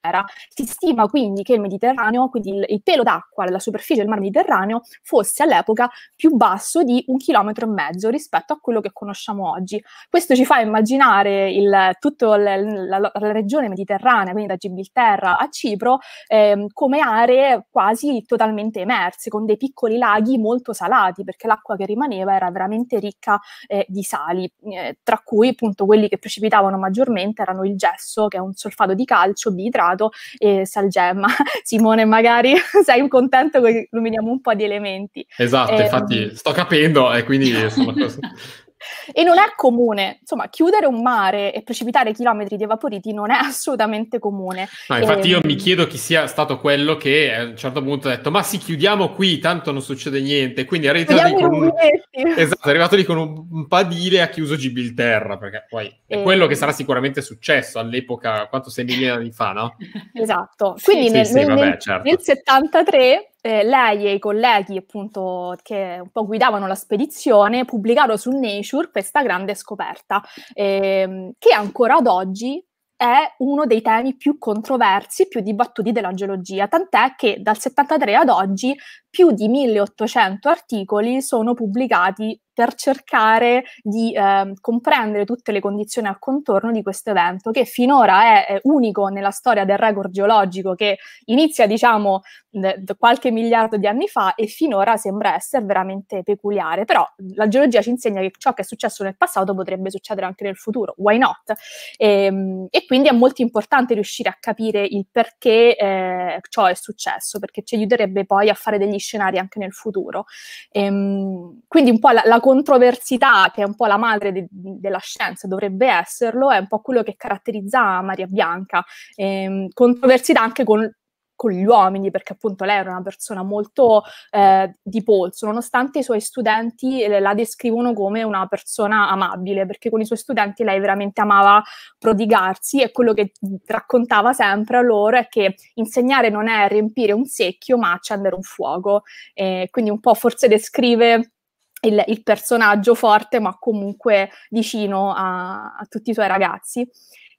dell'atmosfera. Si stima quindi che il Mediterraneo, quindi il, il pelo d'acqua della superficie del mar Mediterraneo, fosse all'epoca più basso di un chilometro e mezzo rispetto a quello che conosciamo oggi. Questo ci fa immaginare tutta la, la, la, regione mediterranea, quindi da Gibilterra a Cipro, ehm, come aree quasi totalmente emerse, con dei piccoli laghi molto salati, perché l'acqua che rimaneva era veramente ricca eh, di sali, eh, tra cui appunto quelli che precipitavano maggiormente erano il gesso, che è un solfato di calcio, B nitrato e salgemma. Simone, magari sei contento che illuminiamo un po' di elementi. Esatto, eh, infatti mm. sto capendo e quindi sono... e non è comune. Insomma, chiudere un mare e precipitare chilometri di evaporiti non è assolutamente comune. No, infatti, e... io mi ehm, chiedo chi sia stato quello che eh, a un certo punto ha detto: Ma si, chiudiamo qui, tanto non succede niente. Quindi è arrivato, lì con, un... esatto, è arrivato lì con un, padile e ha chiuso Gibilterra, perché poi è e... Eh. quello che sarà sicuramente successo all'epoca, quanto sei milioni di anni fa, no? Esatto. Quindi sì, nel, sì, nel, vabbè, certo. nel 73 eh, lei e i colleghi appunto che un po' guidavano la spedizione pubblicarono su Nature questa grande scoperta ehm, che ancora ad oggi è uno dei temi più controversi, più dibattuti della geologia, tant'è che dal 73 ad oggi più di 1800 articoli sono pubblicati per cercare di eh, comprendere tutte le condizioni al contorno di questo evento, che finora è, è unico nella storia del record geologico, che inizia, diciamo, d- qualche miliardo di anni fa e finora sembra essere veramente peculiare. Però la geologia ci insegna che ciò che è successo nel passato potrebbe succedere anche nel futuro, why not? E, ehm, e quindi è molto importante riuscire a capire il perché eh, ciò è successo, perché ci aiuterebbe poi a fare degli scenari anche nel futuro. Ehm, quindi un po' la, la, controversità, che è un po' la madre de, della scienza, dovrebbe esserlo, è un po' quello che caratterizza Maria Bianca. Ehm, controversità anche con con gli uomini, perché appunto lei era una persona molto eh, di polso, nonostante i suoi studenti eh, la descrivono come una persona amabile, perché con i suoi studenti lei veramente amava prodigarsi e quello che raccontava sempre a loro è che insegnare non è riempire un secchio, ma accendere un fuoco. E quindi un po' forse descrive il, il, personaggio forte, ma comunque vicino a, a tutti i suoi ragazzi.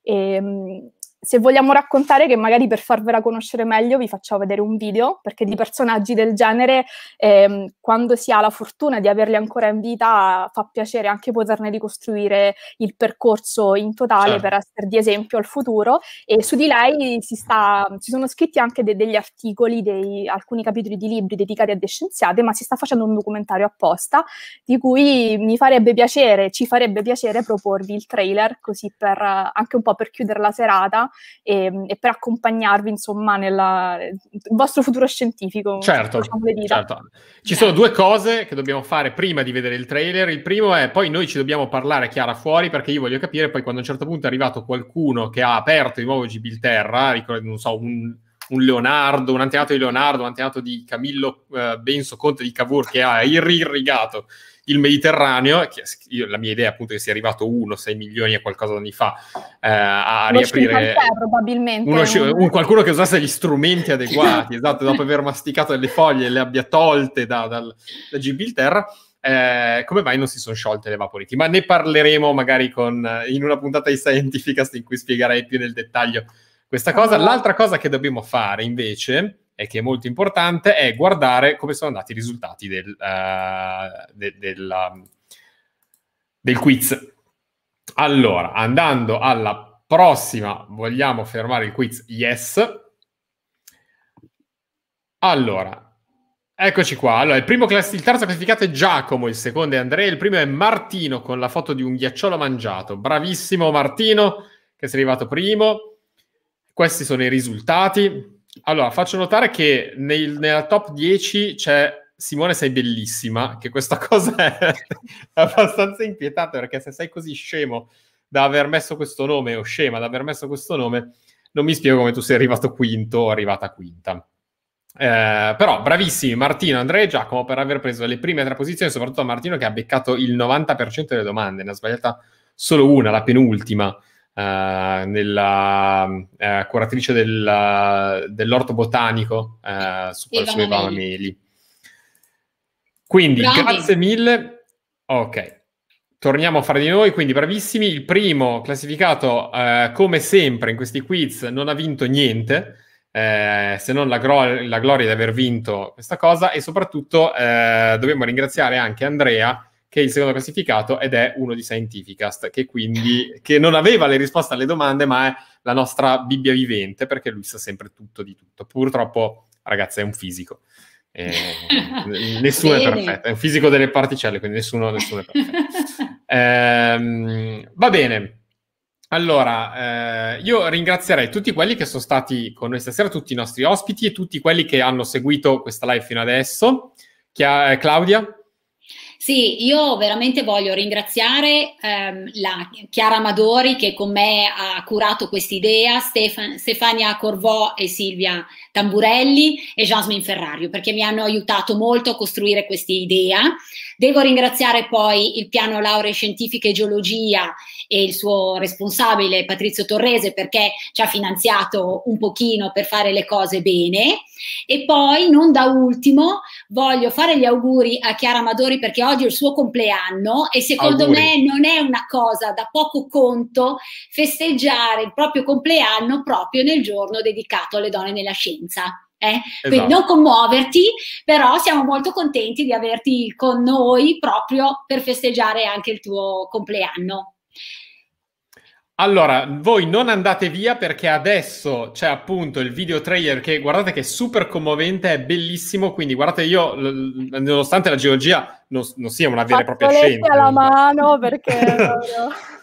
E, ehm, se vogliamo raccontare, che magari per farvela conoscere meglio vi faccio vedere un video, perché di personaggi del genere, ehm, quando si ha la fortuna di averli ancora in vita, fa piacere anche poterne ricostruire il percorso in totale certo. per essere di esempio al futuro. E su di lei si sta, ci sono scritti anche de- degli articoli, dei, alcuni capitoli di libri dedicati a dei scienziate, ma si sta facendo un documentario apposta, di cui mi farebbe piacere, ci farebbe piacere proporvi il trailer, così per, anche un po' per chiudere la serata e, ehm, e per accompagnarvi insomma nel vostro futuro scientifico. Certo, diciamo, certo. Ci sono due cose che dobbiamo fare prima di vedere il trailer. Il primo è poi noi ci dobbiamo parlare chiara fuori perché io voglio capire poi quando a un certo punto è arrivato qualcuno che ha aperto di nuovo Gibilterra, non so, un un Leonardo, un antenato di Leonardo, un antenato di Camillo eh, Benso, conte di Cavour, che ha irrigato il Mediterraneo, io, la mia idea appunto è che sia arrivato uno, 6 milioni e qualcosa di anni fa eh, a uno riaprire... Eh, probabilmente. Uno, un, qualcuno che usasse gli strumenti adeguati, esatto, dopo aver masticato delle foglie e le abbia tolte da, dal, da Gibilterra. Eh, come mai non si sono sciolte le vaporiti? Ma ne parleremo magari con, eh, in una puntata di Scientificast in cui spiegherai più nel dettaglio questa cosa. L'altra cosa che dobbiamo fare invece e che è molto importante è guardare come sono andati i risultati del, uh, de, del, um, del quiz. Allora, andando alla prossima, vogliamo fermare il quiz? Yes. Allora, eccoci qua. Allora, il, class- il, terzo classificato è Giacomo, il secondo è Andrea, il primo è Martino con la foto di un ghiacciolo mangiato. Bravissimo Martino, che sei arrivato primo. Questi sono i risultati. Allora, faccio notare che nel, nella top 10 c'è Simone sei bellissima, che questa cosa è abbastanza inquietante perché se sei così scemo da aver messo questo nome o scema da aver messo questo nome, non mi spiego come tu sei arrivato quinto o arrivata quinta. Eh, però bravissimi Martino, Andrea e Giacomo per aver preso le prime tre posizioni, soprattutto Martino che ha beccato il 90% delle domande, ne ha sbagliata solo una, la penultima. Uh, nella uh, curatrice del, uh, dell'orto botanico uh, su Perciò Mameli. Quindi Bravi. grazie mille. Ok, torniamo fra di noi, quindi bravissimi. Il primo classificato, come sempre in questi quiz, non ha vinto niente. Eh, se non la, gro- la, gloria di aver vinto questa cosa e soprattutto dobbiamo ringraziare anche Andrea che è il secondo classificato ed è uno di Scientificast, che quindi che non aveva le risposte alle domande, ma è la nostra Bibbia vivente, perché lui sa sempre tutto di tutto. Purtroppo, ragazzi, è un fisico. Eh, nessuno è perfetto, è un fisico delle particelle, quindi nessuno, nessuno è perfetto. Eh, va bene. Allora, eh, io ringrazierei tutti quelli che sono stati con noi stasera, tutti i nostri ospiti e tutti quelli che hanno seguito questa live fino adesso. Chia- eh, Claudia, sì, io veramente voglio ringraziare ehm, la Chiara Amadori che con me ha curato quest'idea, Stefan, Stefania Corvò e Silvia Tamburelli e Jasmine Ferrario perché mi hanno aiutato molto a costruire questa idea. Devo ringraziare poi il piano lauree scientifiche e geologia e il suo responsabile Patrizio Torrese perché ci ha finanziato un pochino per fare le cose bene. E poi, non da ultimo, voglio fare gli auguri a Chiara Amadori perché oggi è il suo compleanno e secondo auguri. me non è una cosa da poco conto festeggiare il proprio compleanno proprio nel giorno dedicato alle donne nella scienza. Eh? Esatto. Quindi non commuoverti, però siamo molto contenti di averti con noi proprio per festeggiare anche il tuo compleanno. Allora, voi non andate via perché adesso c'è appunto il video trailer che guardate che è super commovente, è bellissimo, quindi guardate io, l- nonostante la geologia non, non sia una vera e propria scienza. alla mano perché...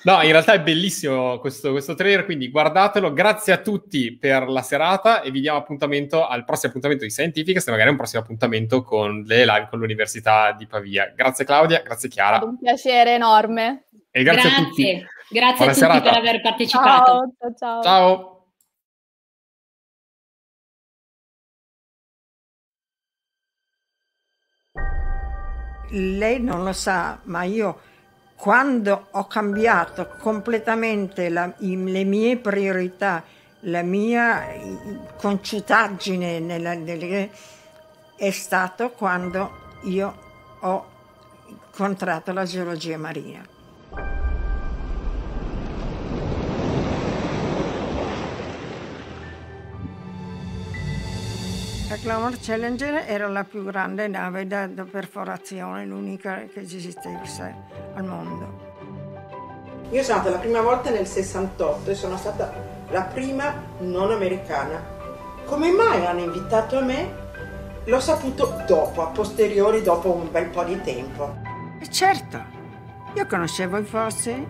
no, in realtà è bellissimo questo, questo trailer, quindi guardatelo. Grazie a tutti per la serata e vi diamo appuntamento al prossimo appuntamento di Scientifica, se magari è un prossimo appuntamento con le live con l'Università di Pavia. Grazie Claudia, grazie Chiara. un piacere enorme. E grazie. grazie. a tutti. Grazie Buona a tutti serata. per aver partecipato. ciao. ciao. ciao. ciao. lei non lo sa, ma io quando ho cambiato completamente la, i, le mie priorità, la mia concitaggine nella, nelle, è stato quando io ho incontrato la geologia marina. La Clamor Challenger era la più grande nave da, da perforazione, l'unica che esistesse al mondo. Io sono stata la prima volta nel 68 e sono stata la prima non americana. Come mai hanno invitato a me? L'ho saputo dopo, a posteriori, dopo un bel po' di tempo. E certo, io conoscevo i fossi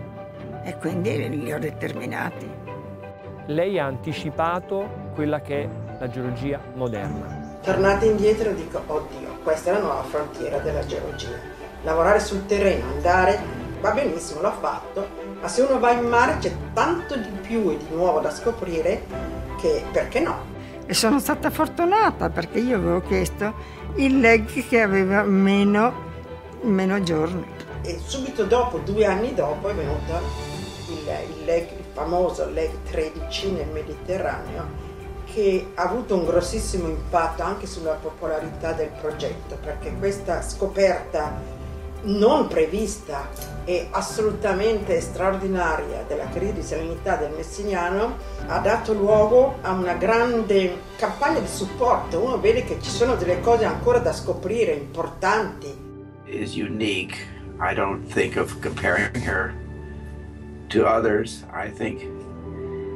e quindi li ho determinati lei ha anticipato quella che è la geologia moderna. Tornate indietro dico, oddio, questa è la nuova frontiera della geologia. Lavorare sul terreno, andare, va benissimo, l'ho fatto, ma se uno va in mare c'è tanto di più e di nuovo da scoprire che perché no? E sono stata fortunata perché io avevo chiesto il leg che aveva meno, meno giorni. E subito dopo, due anni dopo, è venuto il, il leg famoso Leg 13 nel Mediterraneo che ha avuto un grossissimo impatto anche sulla popolarità del progetto perché questa scoperta non prevista e assolutamente straordinaria della crisi di salinità del Messignano ha dato luogo a una grande campagna di supporto. Uno vede che ci sono delle cose ancora da scoprire importanti. È unique. I don't think of comparing her to others. I think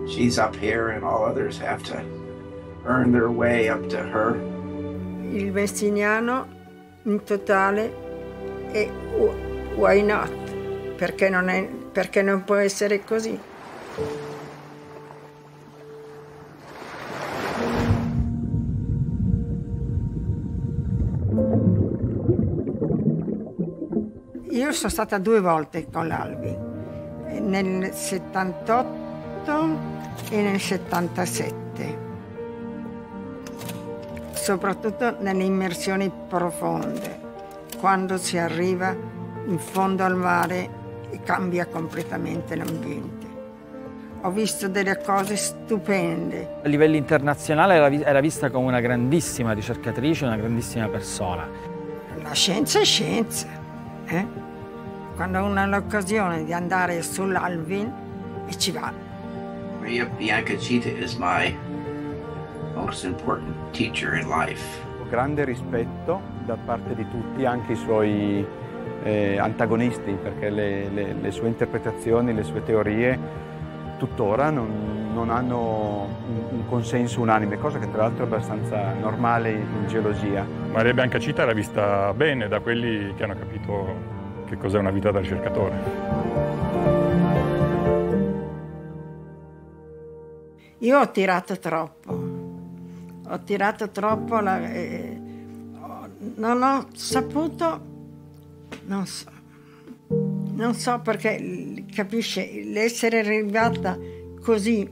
she's up here and all others have to earn their way up to her. Il Vestignano in totale è why not? Perché non, è, perché non può essere così? Io sono stata due volte con l'Albi. nel 78 e nel 77, soprattutto nelle immersioni profonde, quando si arriva in fondo al mare e cambia completamente l'ambiente. Ho visto delle cose stupende. A livello internazionale era vista come una grandissima ricercatrice, una grandissima persona. La scienza è scienza. Eh? Quando uno ha l'occasione di andare sull'Alvin e ci va. Maria Bianca Yankachita is my most important teacher in life. Grande rispetto da parte di tutti, anche i suoi eh, antagonisti, perché le, le, le, sue interpretazioni, le sue teorie tuttora non, non hanno un, un, consenso unanime, cosa che tra l'altro è abbastanza normale in geologia. Maria Biancacita era vista bene da quelli che hanno capito che cos'è una vita da ricercatore. Io ho tirato troppo, ho tirato troppo, la, eh, non ho saputo, non so, non so perché, capisce, l'essere arrivata così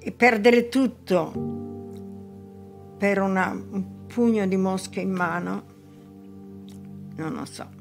e perdere tutto per una, un pugno di mosche in mano, non lo so.